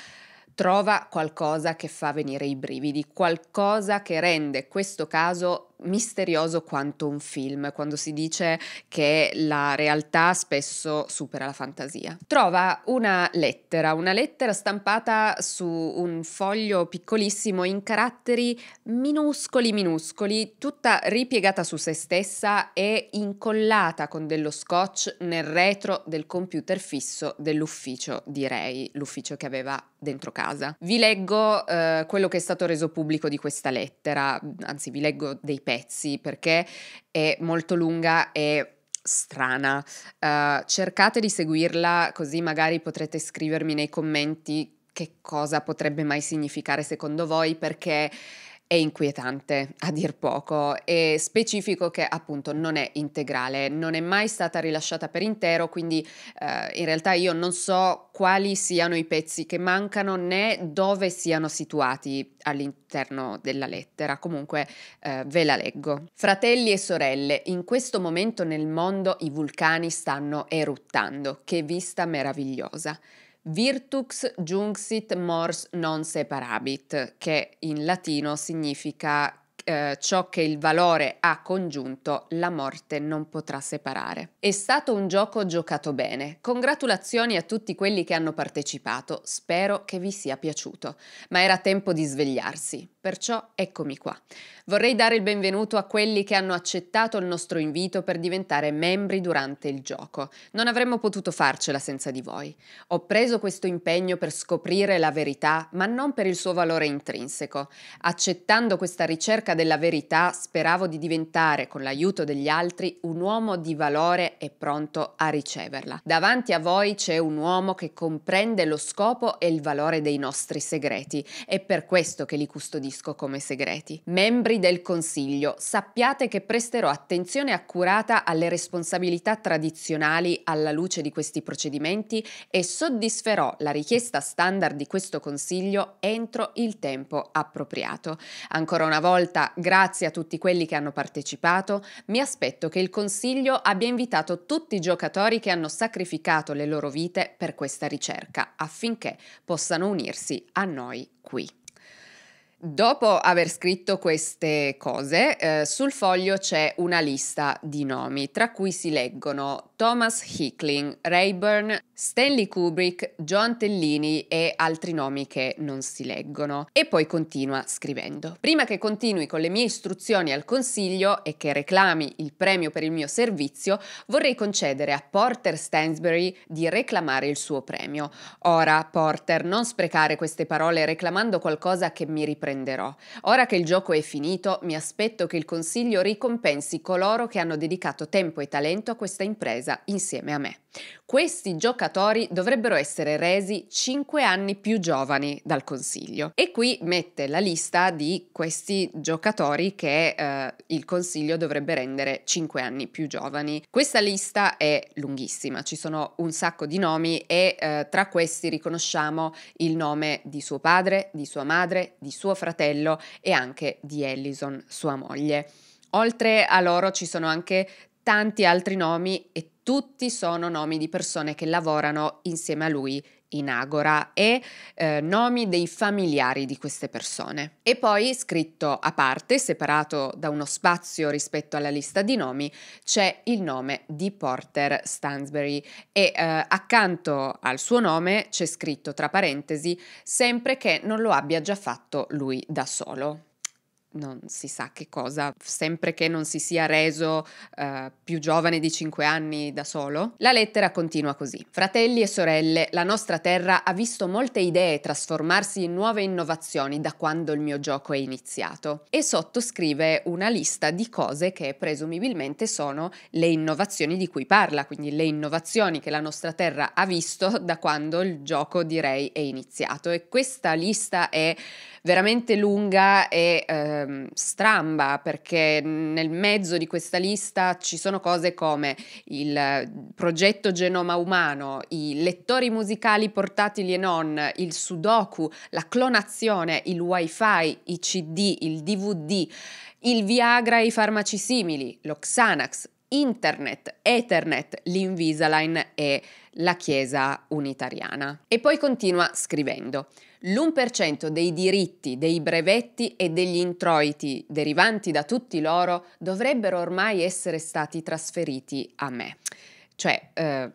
trova qualcosa che fa venire i brividi, qualcosa che rende questo caso misterioso quanto un film, quando si dice che la realtà spesso supera la fantasia. Trova una lettera, una lettera stampata su un foglio piccolissimo in caratteri minuscoli minuscoli, tutta ripiegata su se stessa e incollata con dello scotch nel retro del computer fisso dell'ufficio, di Ray, l'ufficio che aveva dentro casa. Vi leggo eh, quello che è stato reso pubblico di questa lettera, anzi vi leggo dei pezzi pezzi perché è molto lunga e strana. Uh, cercate di seguirla così magari potrete scrivermi nei commenti che cosa potrebbe mai significare secondo voi perché è inquietante a dir poco e specifico che appunto non è integrale, non è mai stata rilasciata per intero, quindi eh, in realtà io non so quali siano i pezzi che mancano né dove siano situati all'interno della lettera, comunque eh, ve la leggo. Fratelli e sorelle, in questo momento nel mondo i vulcani stanno eruttando, che vista meravigliosa. Virtux junxit mors non separabit, che in latino significa eh, ciò che il valore ha congiunto, la morte non potrà separare. È stato un gioco giocato bene. Congratulazioni a tutti quelli che hanno partecipato, spero che vi sia piaciuto. Ma era tempo di svegliarsi, perciò eccomi qua. Vorrei dare il benvenuto a quelli che hanno accettato il nostro invito per diventare membri durante il gioco. Non avremmo potuto farcela senza di voi. Ho preso questo impegno per scoprire la verità, ma non per il suo valore intrinseco. Accettando questa ricerca ricerca della verità speravo di diventare, con l'aiuto degli altri, un uomo di valore e pronto a riceverla. Davanti a voi c'è un uomo che comprende lo scopo e il valore dei nostri segreti. È per questo che li custodisco come segreti. Membri del Consiglio, sappiate che presterò attenzione accurata alle responsabilità tradizionali alla luce di questi procedimenti e soddisferò la richiesta standard di questo Consiglio entro il tempo appropriato. Ancora una volta realtà, grazie a tutti quelli che hanno partecipato, mi aspetto che il Consiglio abbia invitato tutti i giocatori che hanno sacrificato le loro vite per questa ricerca, affinché possano unirsi a noi qui. Dopo aver scritto queste cose, eh, sul foglio c'è una lista di nomi, tra cui si leggono Thomas Hickling, Rayburn Stanley Kubrick, John Tellini e altri nomi che non si leggono. E poi continua scrivendo. Prima che continui con le mie istruzioni al consiglio e che reclami il premio per il mio servizio, vorrei concedere a Porter Stansbury di reclamare il suo premio. Ora, Porter, non sprecare queste parole reclamando qualcosa che mi riprenderò. Ora che il gioco è finito, mi aspetto che il consiglio ricompensi coloro che hanno dedicato tempo e talento a questa impresa insieme a me. Questi giocatori senatori dovrebbero essere resi 5 anni più giovani dal Consiglio. E qui mette la lista di questi giocatori che eh, il Consiglio dovrebbe rendere 5 anni più giovani. Questa lista è lunghissima, ci sono un sacco di nomi e eh, tra questi riconosciamo il nome di suo padre, di sua madre, di suo fratello e anche di Ellison, sua moglie. Oltre a loro ci sono anche tanti altri nomi e tutti sono nomi di persone che lavorano insieme a lui in Agora e eh, nomi dei familiari di queste persone. E poi, scritto a parte, separato da uno spazio rispetto alla lista di nomi, c'è il nome di Porter Stansbury e eh, accanto al suo nome c'è scritto tra parentesi sempre che non lo abbia già fatto lui da solo non si sa che cosa, sempre che non si sia reso eh, più giovane di 5 anni da solo. La lettera continua così. Fratelli e sorelle, la nostra terra ha visto molte idee trasformarsi in nuove innovazioni da quando il mio gioco è iniziato e sottoscrive una lista di cose che presumibilmente sono le innovazioni di cui parla, quindi le innovazioni che la nostra terra ha visto da quando il gioco direi è iniziato e questa lista è veramente lunga e ehm, stramba perché nel mezzo di questa lista ci sono cose come il progetto Genoma Umano, i lettori musicali portatili e non, il Sudoku, la clonazione, il wifi, i CD, il DVD, il Viagra e i farmaci simili, l'Oxanax, Internet, Ethernet, l'Invisalign e la Chiesa Unitariana. E poi continua scrivendo. L'1% dei diritti, dei brevetti e degli introiti derivanti da tutti loro dovrebbero ormai essere stati trasferiti a me. Cioè, eh,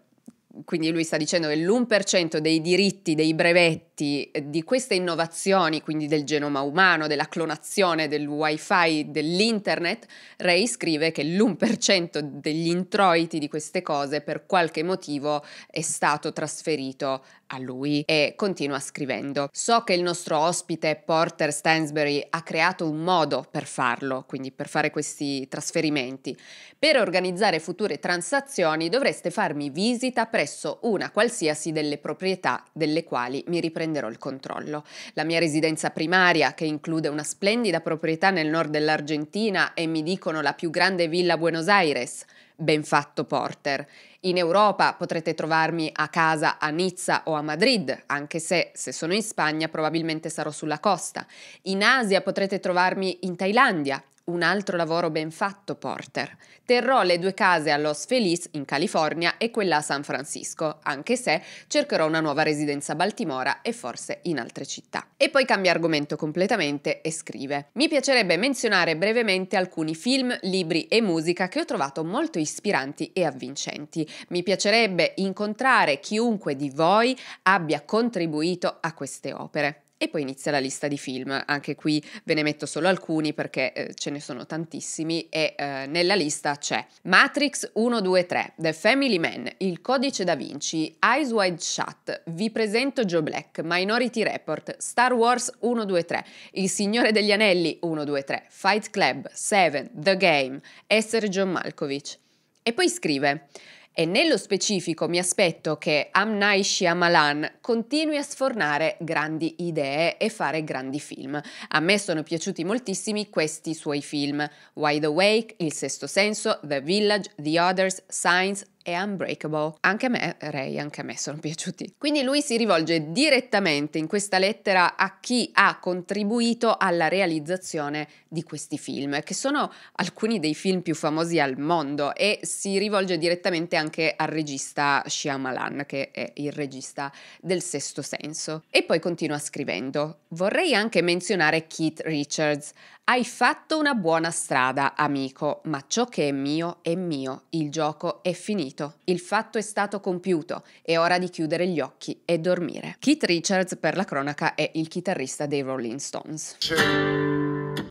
quindi lui sta dicendo che l'1% dei diritti, dei brevetti, effetti eh, di queste innovazioni, quindi del genoma umano, della clonazione, del wifi, dell'internet, Ray scrive che l'1% degli introiti di queste cose per qualche motivo è stato trasferito a lui e continua scrivendo. So che il nostro ospite Porter Stansbury ha creato un modo per farlo, quindi per fare questi trasferimenti. Per organizzare future transazioni dovreste farmi visita presso una qualsiasi delle proprietà delle quali mi riprenderò riprenderò il controllo. La mia residenza primaria, che include una splendida proprietà nel nord dell'Argentina e mi dicono la più grande villa a Buenos Aires. Ben fatto Porter. In Europa potrete trovarmi a casa a Nizza o a Madrid, anche se se sono in Spagna probabilmente sarò sulla costa. In Asia potrete trovarmi in Thailandia, un altro lavoro ben fatto Porter. Terrò le due case a Los Feliz, in California, e quella a San Francisco, anche se cercherò una nuova residenza a Baltimora e forse in altre città. E poi cambia argomento completamente e scrive: Mi piacerebbe menzionare brevemente alcuni film, libri e musica che ho trovato molto ispiranti e avvincenti. Mi piacerebbe incontrare chiunque di voi abbia contribuito a queste opere. E poi inizia la lista di film, anche qui ve ne metto solo alcuni perché eh, ce ne sono tantissimi e eh, nella lista c'è Matrix 1, 2, 3, The Family Man, Il Codice da Vinci, Eyes Wide Shut, Vi presento Joe Black, Minority Report, Star Wars 1, 2, 3, Il Signore degli Anelli 1, 2, 3, Fight Club, Seven, The Game, Essere John Malkovich. E poi scrive... E nello specifico mi aspetto che Amnai Shyamalan continui a sfornare grandi idee e fare grandi film. A me sono piaciuti moltissimi questi suoi film: Wide Awake, Il Sesto Senso, The Village, The Others, Signs, e Unbreakable. Anche a me, eh, Ray, anche a me sono piaciuti. Quindi lui si rivolge direttamente in questa lettera a chi ha contribuito alla realizzazione di questi film, che sono alcuni dei film più famosi al mondo e si rivolge direttamente anche al regista Shyamalan, che è il regista del Sesto Senso. E poi continua scrivendo: Vorrei anche menzionare Keith Richards. Hai fatto una buona strada, amico, ma ciò che è mio è mio, il gioco è finito, il fatto è stato compiuto, è ora di chiudere gli occhi e dormire. Keith Richards, per la cronaca, è il chitarrista dei Rolling Stones.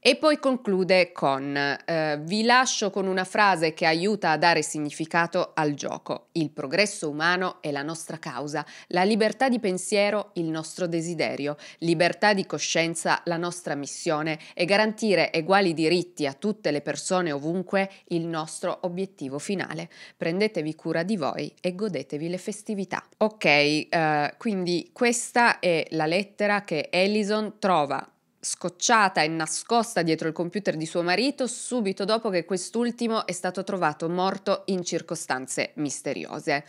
E poi conclude con eh, vi lascio con una frase che aiuta a dare significato al gioco. Il progresso umano è la nostra causa, la libertà di pensiero il nostro desiderio, libertà di coscienza la nostra missione e garantire uguali diritti a tutte le persone ovunque il nostro obiettivo finale. Prendetevi cura di voi e godetevi le festività. Ok, eh, quindi questa è la lettera che Ellison trova scocciata e nascosta dietro il computer di suo marito subito dopo che quest'ultimo è stato trovato morto in circostanze misteriose.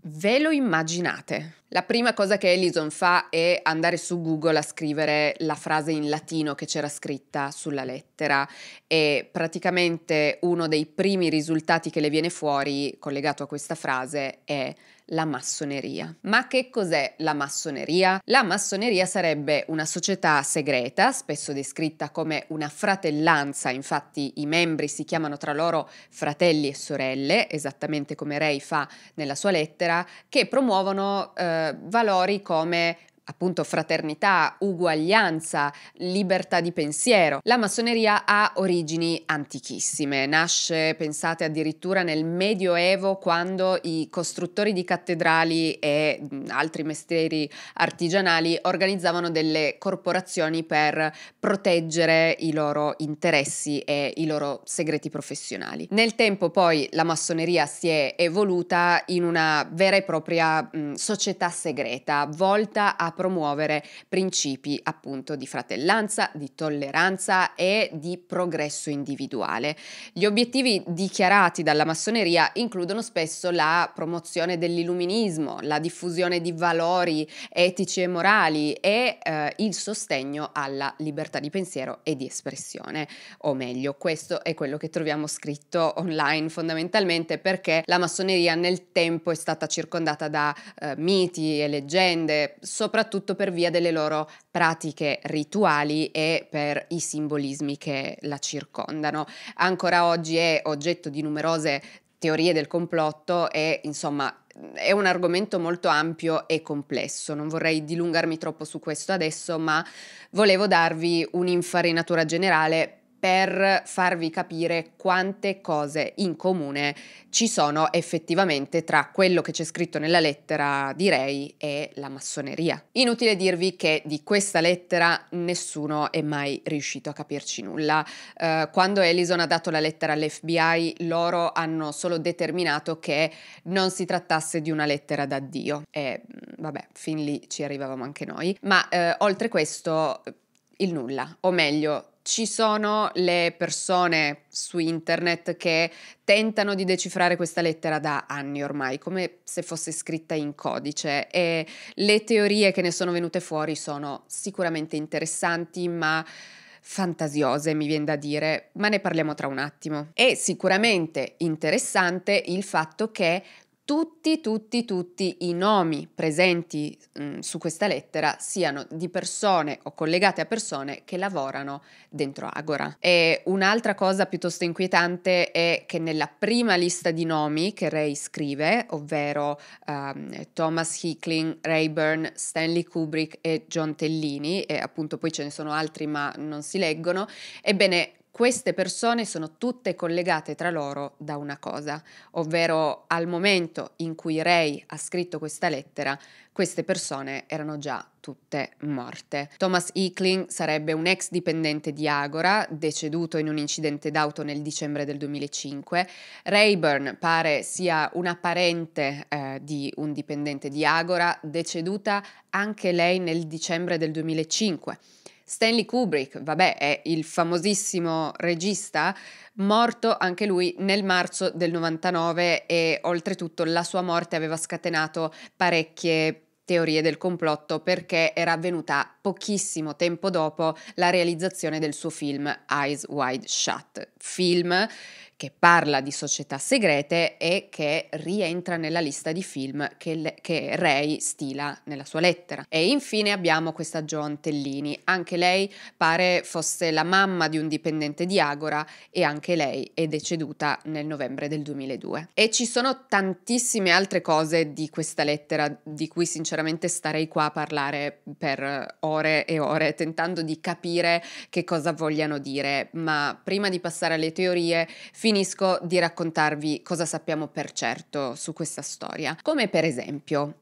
Ve lo immaginate? La prima cosa che Ellison fa è andare su Google a scrivere la frase in latino che c'era scritta sulla lettera e praticamente uno dei primi risultati che le viene fuori collegato a questa frase è la massoneria. Ma che cos'è la massoneria? La massoneria sarebbe una società segreta, spesso descritta come una fratellanza, infatti i membri si chiamano tra loro fratelli e sorelle, esattamente come Ray fa nella sua lettera, che promuovono eh, valori come appunto fraternità, uguaglianza, libertà di pensiero. La massoneria ha origini antichissime, nasce, pensate, addirittura nel Medioevo quando i costruttori di cattedrali e altri mestieri artigianali organizzavano delle corporazioni per proteggere i loro interessi e i loro segreti professionali. Nel tempo poi la massoneria si è evoluta in una vera e propria mh, società segreta, volta a promuovere principi appunto di fratellanza, di tolleranza e di progresso individuale. Gli obiettivi dichiarati dalla massoneria includono spesso la promozione dell'illuminismo, la diffusione di valori etici e morali e eh, il sostegno alla libertà di pensiero e di espressione. O meglio, questo è quello che troviamo scritto online fondamentalmente perché la massoneria nel tempo è stata circondata da eh, miti e leggende, soprattutto soprattutto per via delle loro pratiche rituali e per i simbolismi che la circondano. Ancora oggi è oggetto di numerose teorie del complotto e insomma è un argomento molto ampio e complesso, non vorrei dilungarmi troppo su questo adesso, ma volevo darvi un'infarinatura generale per farvi capire quante cose in comune ci sono effettivamente tra quello che c'è scritto nella lettera di Ray e la massoneria. Inutile dirvi che di questa lettera nessuno è mai riuscito a capirci nulla. Eh, quando Ellison ha dato la lettera all'FBI, loro hanno solo determinato che non si trattasse di una lettera d'addio. E mm, vabbè, fin lì ci arrivavamo anche noi. Ma eh, oltre questo, il nulla, o meglio, ci sono le persone su internet che tentano di decifrare questa lettera da anni ormai, come se fosse scritta in codice e le teorie che ne sono venute fuori sono sicuramente interessanti, ma fantasiose, mi viene da dire, ma ne parliamo tra un attimo. È sicuramente interessante il fatto che tutti, tutti, tutti i nomi presenti mh, mm, su questa lettera siano di persone o collegate a persone che lavorano dentro Agora. E un'altra cosa piuttosto inquietante è che nella prima lista di nomi che Ray scrive, ovvero um, Thomas Hickling, Rayburn, Stanley Kubrick e John Tellini, e appunto poi ce ne sono altri ma non si leggono, ebbene queste persone sono tutte collegate tra loro da una cosa, ovvero al momento in cui Ray ha scritto questa lettera, queste persone erano già tutte morte. Thomas Eakling sarebbe un ex dipendente di Agora, deceduto in un incidente d'auto nel dicembre del 2005. Rayburn pare sia una parente eh, di un dipendente di Agora, deceduta anche lei nel dicembre del 2005. Stanley Kubrick, vabbè, è il famosissimo regista, morto anche lui nel marzo del 99 e oltretutto la sua morte aveva scatenato parecchie teorie del complotto perché era avvenuta pochissimo tempo dopo la realizzazione del suo film Eyes Wide Shut, film che parla di società segrete e che rientra nella lista di film che, le, che Ray stila nella sua lettera. E infine abbiamo questa Joan Tellini, anche lei pare fosse la mamma di un dipendente di Agora e anche lei è deceduta nel novembre del 2002. E ci sono tantissime altre cose di questa lettera di cui sinceramente starei qua a parlare per ore e ore tentando di capire che cosa vogliano dire, ma prima di passare alle teorie, fin finisco di raccontarvi cosa sappiamo per certo su questa storia, come per esempio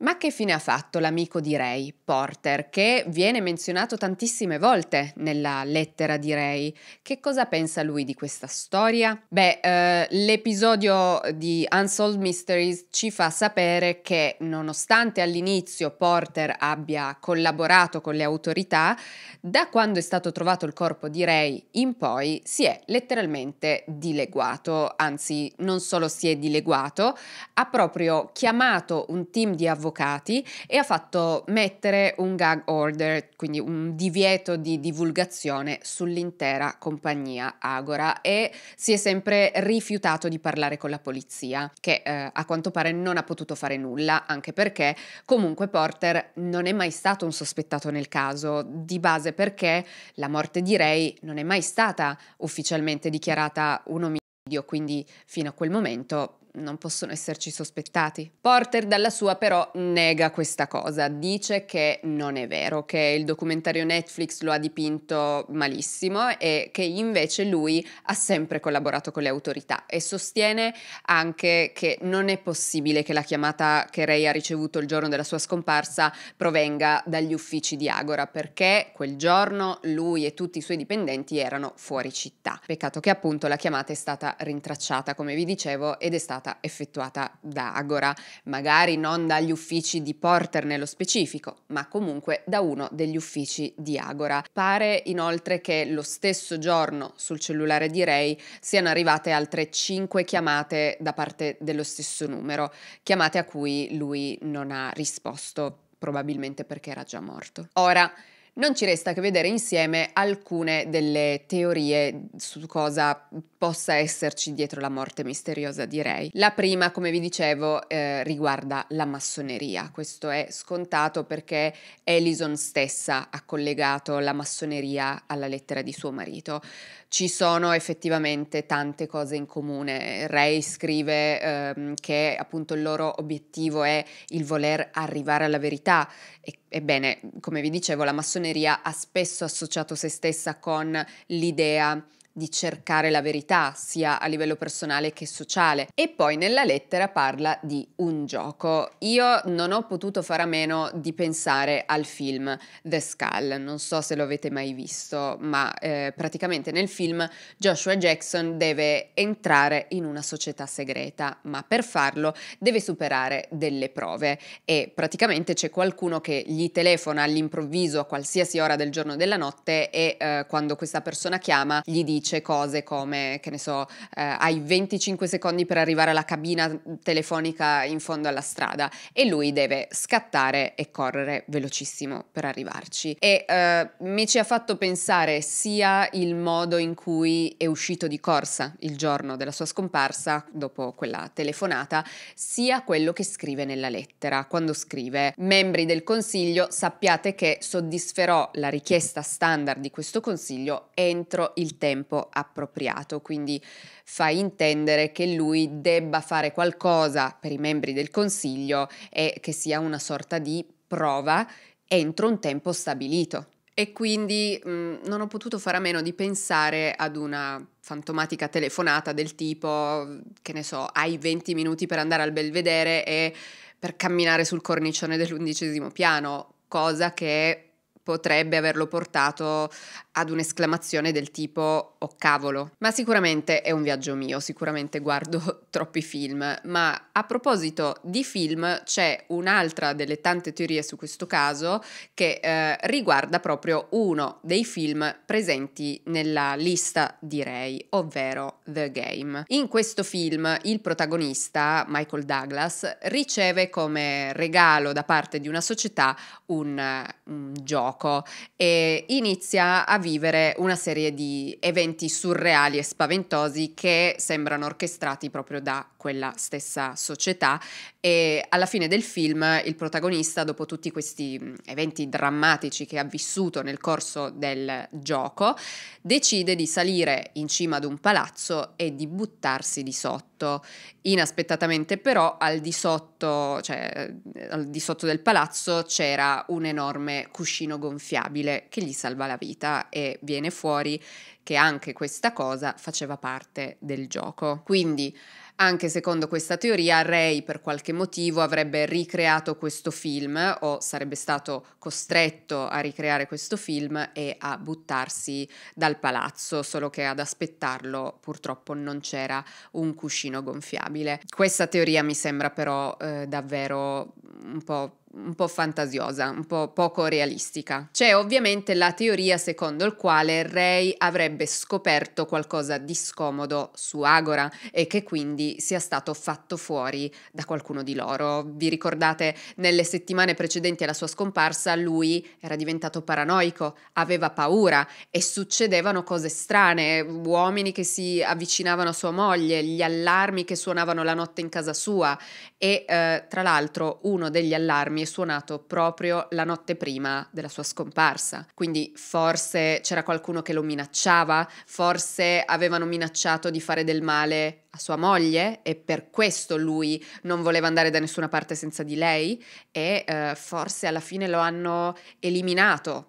ma che fine ha fatto l'amico di Ray, Porter, che viene menzionato tantissime volte nella lettera di Ray? Che cosa pensa lui di questa storia? Beh, eh, l'episodio di Unsolved Mysteries ci fa sapere che nonostante all'inizio Porter abbia collaborato con le autorità, da quando è stato trovato il corpo di Ray in poi si è letteralmente dileguato, anzi non solo si è dileguato, ha proprio chiamato un team di avvocati avvocati e ha fatto mettere un gag order, quindi un divieto di divulgazione sull'intera compagnia Agora e si è sempre rifiutato di parlare con la polizia, che eh, a quanto pare non ha potuto fare nulla, anche perché comunque Porter non è mai stato un sospettato nel caso, di base perché la morte di Ray non è mai stata ufficialmente dichiarata un omicidio, quindi fino a quel momento non possono esserci sospettati. Porter dalla sua però nega questa cosa, dice che non è vero, che il documentario Netflix lo ha dipinto malissimo e che invece lui ha sempre collaborato con le autorità e sostiene anche che non è possibile che la chiamata che Ray ha ricevuto il giorno della sua scomparsa provenga dagli uffici di Agora perché quel giorno lui e tutti i suoi dipendenti erano fuori città. Peccato che appunto la chiamata è stata rintracciata, come vi dicevo, ed è stata stata effettuata da Agora, magari non dagli uffici di Porter nello specifico, ma comunque da uno degli uffici di Agora. Pare inoltre che lo stesso giorno sul cellulare di Ray siano arrivate altre 5 chiamate da parte dello stesso numero, chiamate a cui lui non ha risposto probabilmente perché era già morto. Ora, non ci resta che vedere insieme alcune delle teorie su cosa possa esserci dietro la morte misteriosa di Ray. La prima, come vi dicevo, eh, riguarda la massoneria. Questo è scontato perché Alison stessa ha collegato la massoneria alla lettera di suo marito. Ci sono effettivamente tante cose in comune. Ray scrive eh, che appunto il loro obiettivo è il voler arrivare alla verità. E, ebbene, come vi dicevo, la massoneria massoneria ha spesso associato se stessa con l'idea di cercare la verità sia a livello personale che sociale e poi nella lettera parla di un gioco. Io non ho potuto fare a meno di pensare al film The Skull, non so se lo avete mai visto, ma eh, praticamente nel film Joshua Jackson deve entrare in una società segreta, ma per farlo deve superare delle prove e praticamente c'è qualcuno che gli telefona all'improvviso a qualsiasi ora del giorno o della notte e eh, quando questa persona chiama gli dice dice cose come, che ne so, eh, hai 25 secondi per arrivare alla cabina telefonica in fondo alla strada e lui deve scattare e correre velocissimo per arrivarci. E eh, mi ci ha fatto pensare sia il modo in cui è uscito di corsa il giorno della sua scomparsa, dopo quella telefonata, sia quello che scrive nella lettera, quando scrive membri del consiglio sappiate che soddisferò la richiesta standard di questo consiglio entro il tempo tempo appropriato, quindi fa intendere che lui debba fare qualcosa per i membri del Consiglio e che sia una sorta di prova entro un tempo stabilito. E quindi mh, non ho potuto fare a meno di pensare ad una fantomatica telefonata del tipo, che ne so, hai 20 minuti per andare al belvedere e per camminare sul cornicione dell'undicesimo piano, cosa che potrebbe averlo portato ad un'esclamazione del tipo oh cavolo. Ma sicuramente è un viaggio mio, sicuramente guardo troppi film, ma a proposito di film c'è un'altra delle tante teorie su questo caso che eh, riguarda proprio uno dei film presenti nella lista di Ray, ovvero The Game. In questo film il protagonista, Michael Douglas, riceve come regalo da parte di una società un, un gioco e inizia a vivere una serie di eventi surreali e spaventosi che sembrano orchestrati proprio da quella stessa società e alla fine del film il protagonista, dopo tutti questi mm, eventi drammatici che ha vissuto nel corso del gioco, decide di salire in cima ad un palazzo e di buttarsi di sotto. Inaspettatamente però al di sotto, cioè, eh, al di sotto del palazzo c'era un enorme cuscino gonfiabile che gli salva la vita e viene fuori che anche questa cosa faceva parte del gioco. Quindi anche secondo questa teoria, Ray per qualche motivo avrebbe ricreato questo film o sarebbe stato costretto a ricreare questo film e a buttarsi dal palazzo, solo che ad aspettarlo purtroppo non c'era un cuscino gonfiabile. Questa teoria mi sembra però eh, davvero un po' un po' fantasiosa, un po' poco realistica. C'è ovviamente la teoria secondo il quale Ray avrebbe scoperto qualcosa di scomodo su Agora e che quindi sia stato fatto fuori da qualcuno di loro. Vi ricordate, nelle settimane precedenti alla sua scomparsa lui era diventato paranoico, aveva paura e succedevano cose strane, uomini che si avvicinavano a sua moglie, gli allarmi che suonavano la notte in casa sua e eh, tra l'altro uno degli allarmi mi è suonato proprio la notte prima della sua scomparsa. Quindi forse c'era qualcuno che lo minacciava, forse avevano minacciato di fare del male a sua moglie e per questo lui non voleva andare da nessuna parte senza di lei e eh, forse alla fine lo hanno eliminato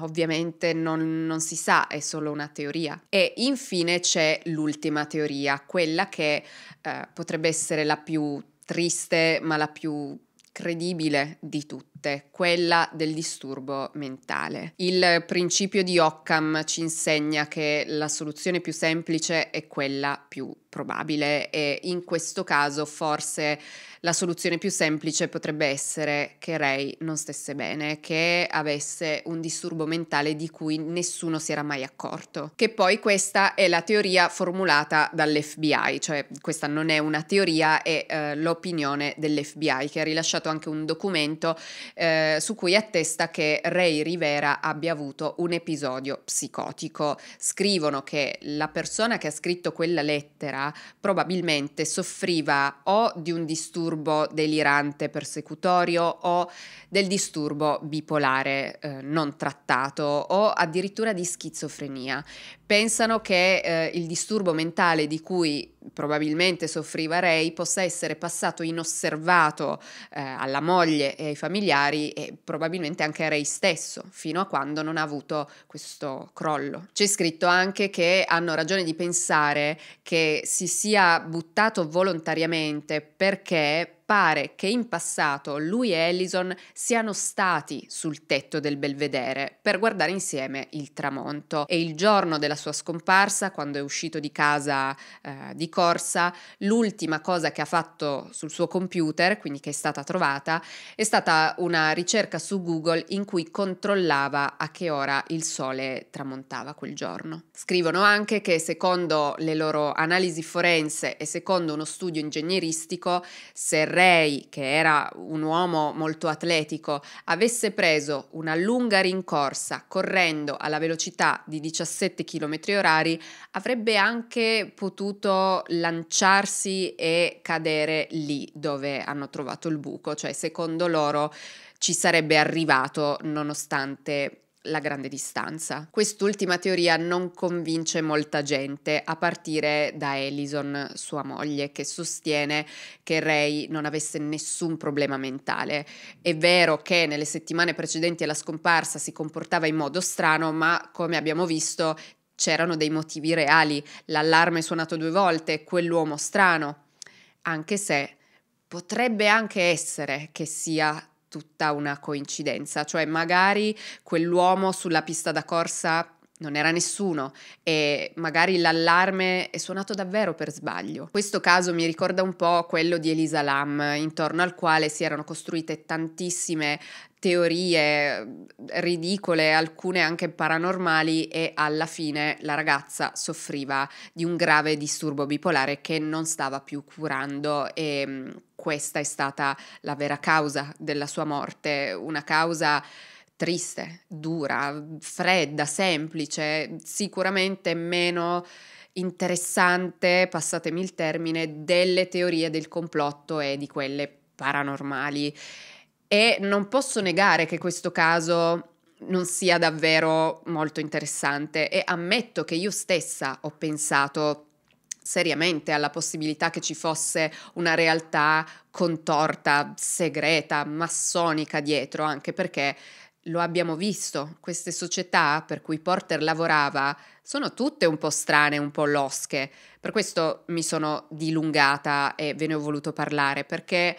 ovviamente non, non, si sa, è solo una teoria. E infine c'è l'ultima teoria, quella che eh, potrebbe essere la più triste ma la più credibile di tutte, quella del disturbo mentale. Il principio di Occam ci insegna che la soluzione più semplice è quella più probabile e in questo caso forse la soluzione più semplice potrebbe essere che Ray non stesse bene, che avesse un disturbo mentale di cui nessuno si era mai accorto. Che poi questa è la teoria formulata dall'FBI, cioè questa non è una teoria, è eh, l'opinione dell'FBI che ha rilasciato anche un documento eh, su cui attesta che Ray Rivera abbia avuto un episodio psicotico. Scrivono che la persona che ha scritto quella lettera probabilmente soffriva o di un disturbo disturbo delirante persecutorio o del disturbo bipolare eh, non trattato o addirittura di schizofrenia. Pensano che eh, il disturbo mentale di cui probabilmente soffriva Ray possa essere passato inosservato eh, alla moglie e ai familiari e probabilmente anche a Ray stesso, fino a quando non ha avuto questo crollo. C'è scritto anche che hanno ragione di pensare che si sia buttato volontariamente perché pare che in passato lui e Ellison siano stati sul tetto del belvedere per guardare insieme il tramonto e il giorno della sua scomparsa, quando è uscito di casa eh, di corsa, l'ultima cosa che ha fatto sul suo computer, quindi che è stata trovata, è stata una ricerca su Google in cui controllava a che ora il sole tramontava quel giorno. Scrivono anche che secondo le loro analisi forense e secondo uno studio ingegneristico, se Rei, che era un uomo molto atletico, avesse preso una lunga rincorsa correndo alla velocità di 17 km h avrebbe anche potuto lanciarsi e cadere lì dove hanno trovato il buco, cioè secondo loro ci sarebbe arrivato nonostante la grande distanza. Quest'ultima teoria non convince molta gente, a partire da Ellison, sua moglie, che sostiene che Ray non avesse nessun problema mentale. È vero che nelle settimane precedenti alla scomparsa si comportava in modo strano, ma come abbiamo visto c'erano dei motivi reali, l'allarme è suonato due volte, quell'uomo strano, anche se potrebbe anche essere che sia tutta una coincidenza, cioè magari quell'uomo sulla pista da corsa non era nessuno e magari l'allarme è suonato davvero per sbaglio. Questo caso mi ricorda un po' quello di Elisa Lam, intorno al quale si erano costruite tantissime teorie ridicole, alcune anche paranormali e alla fine la ragazza soffriva di un grave disturbo bipolare che non stava più curando e questa è stata la vera causa della sua morte, una causa triste, dura, fredda, semplice, sicuramente meno interessante, passatemi il termine, delle teorie del complotto e di quelle paranormali. E non posso negare che questo caso non sia davvero molto interessante e ammetto che io stessa ho pensato seriamente alla possibilità che ci fosse una realtà contorta, segreta, massonica dietro, anche perché lo abbiamo visto, queste società per cui Porter lavorava sono tutte un po' strane, un po' losche. Per questo mi sono dilungata e ve ne ho voluto parlare, perché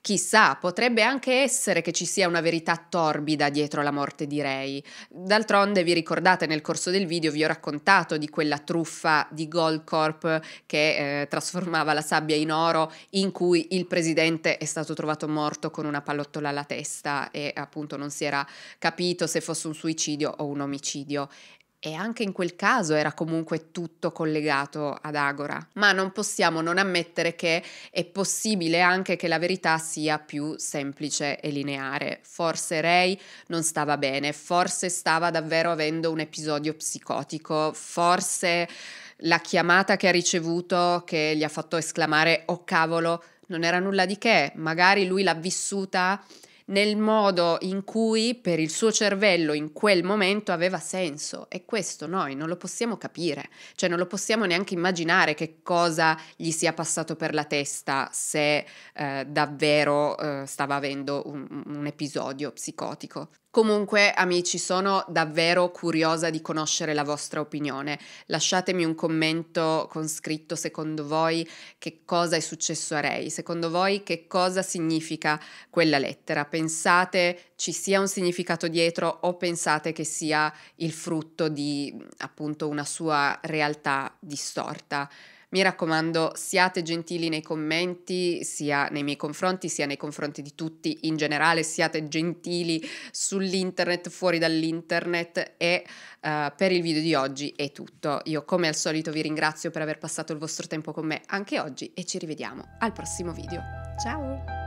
Chissà, potrebbe anche essere che ci sia una verità torbida dietro la morte di Ray. D'altronde vi ricordate nel corso del video vi ho raccontato di quella truffa di Goldcorp che eh, trasformava la sabbia in oro in cui il presidente è stato trovato morto con una pallottola alla testa e appunto non si era capito se fosse un suicidio o un omicidio. E anche in quel caso era comunque tutto collegato ad Agora. Ma non possiamo non ammettere che è possibile anche che la verità sia più semplice e lineare. Forse Ray non stava bene, forse stava davvero avendo un episodio psicotico, forse la chiamata che ha ricevuto che gli ha fatto esclamare oh cavolo non era nulla di che, magari lui l'ha vissuta nel modo in cui per il suo cervello in quel momento aveva senso e questo noi non lo possiamo capire, cioè non lo possiamo neanche immaginare che cosa gli sia passato per la testa se eh, davvero eh, stava avendo un, un episodio psicotico. Comunque, amici, sono davvero curiosa di conoscere la vostra opinione. Lasciatemi un commento con scritto secondo voi che cosa è successo a Ray, secondo voi che cosa significa quella lettera. Pensate ci sia un significato dietro o pensate che sia il frutto di appunto una sua realtà distorta? Mi raccomando, siate gentili nei commenti, sia nei miei confronti, sia nei confronti di tutti in generale, siate gentili sull'internet, fuori dall'internet e uh, per il video di oggi è tutto. Io come al solito vi ringrazio per aver passato il vostro tempo con me anche oggi e ci rivediamo al prossimo video. Ciao!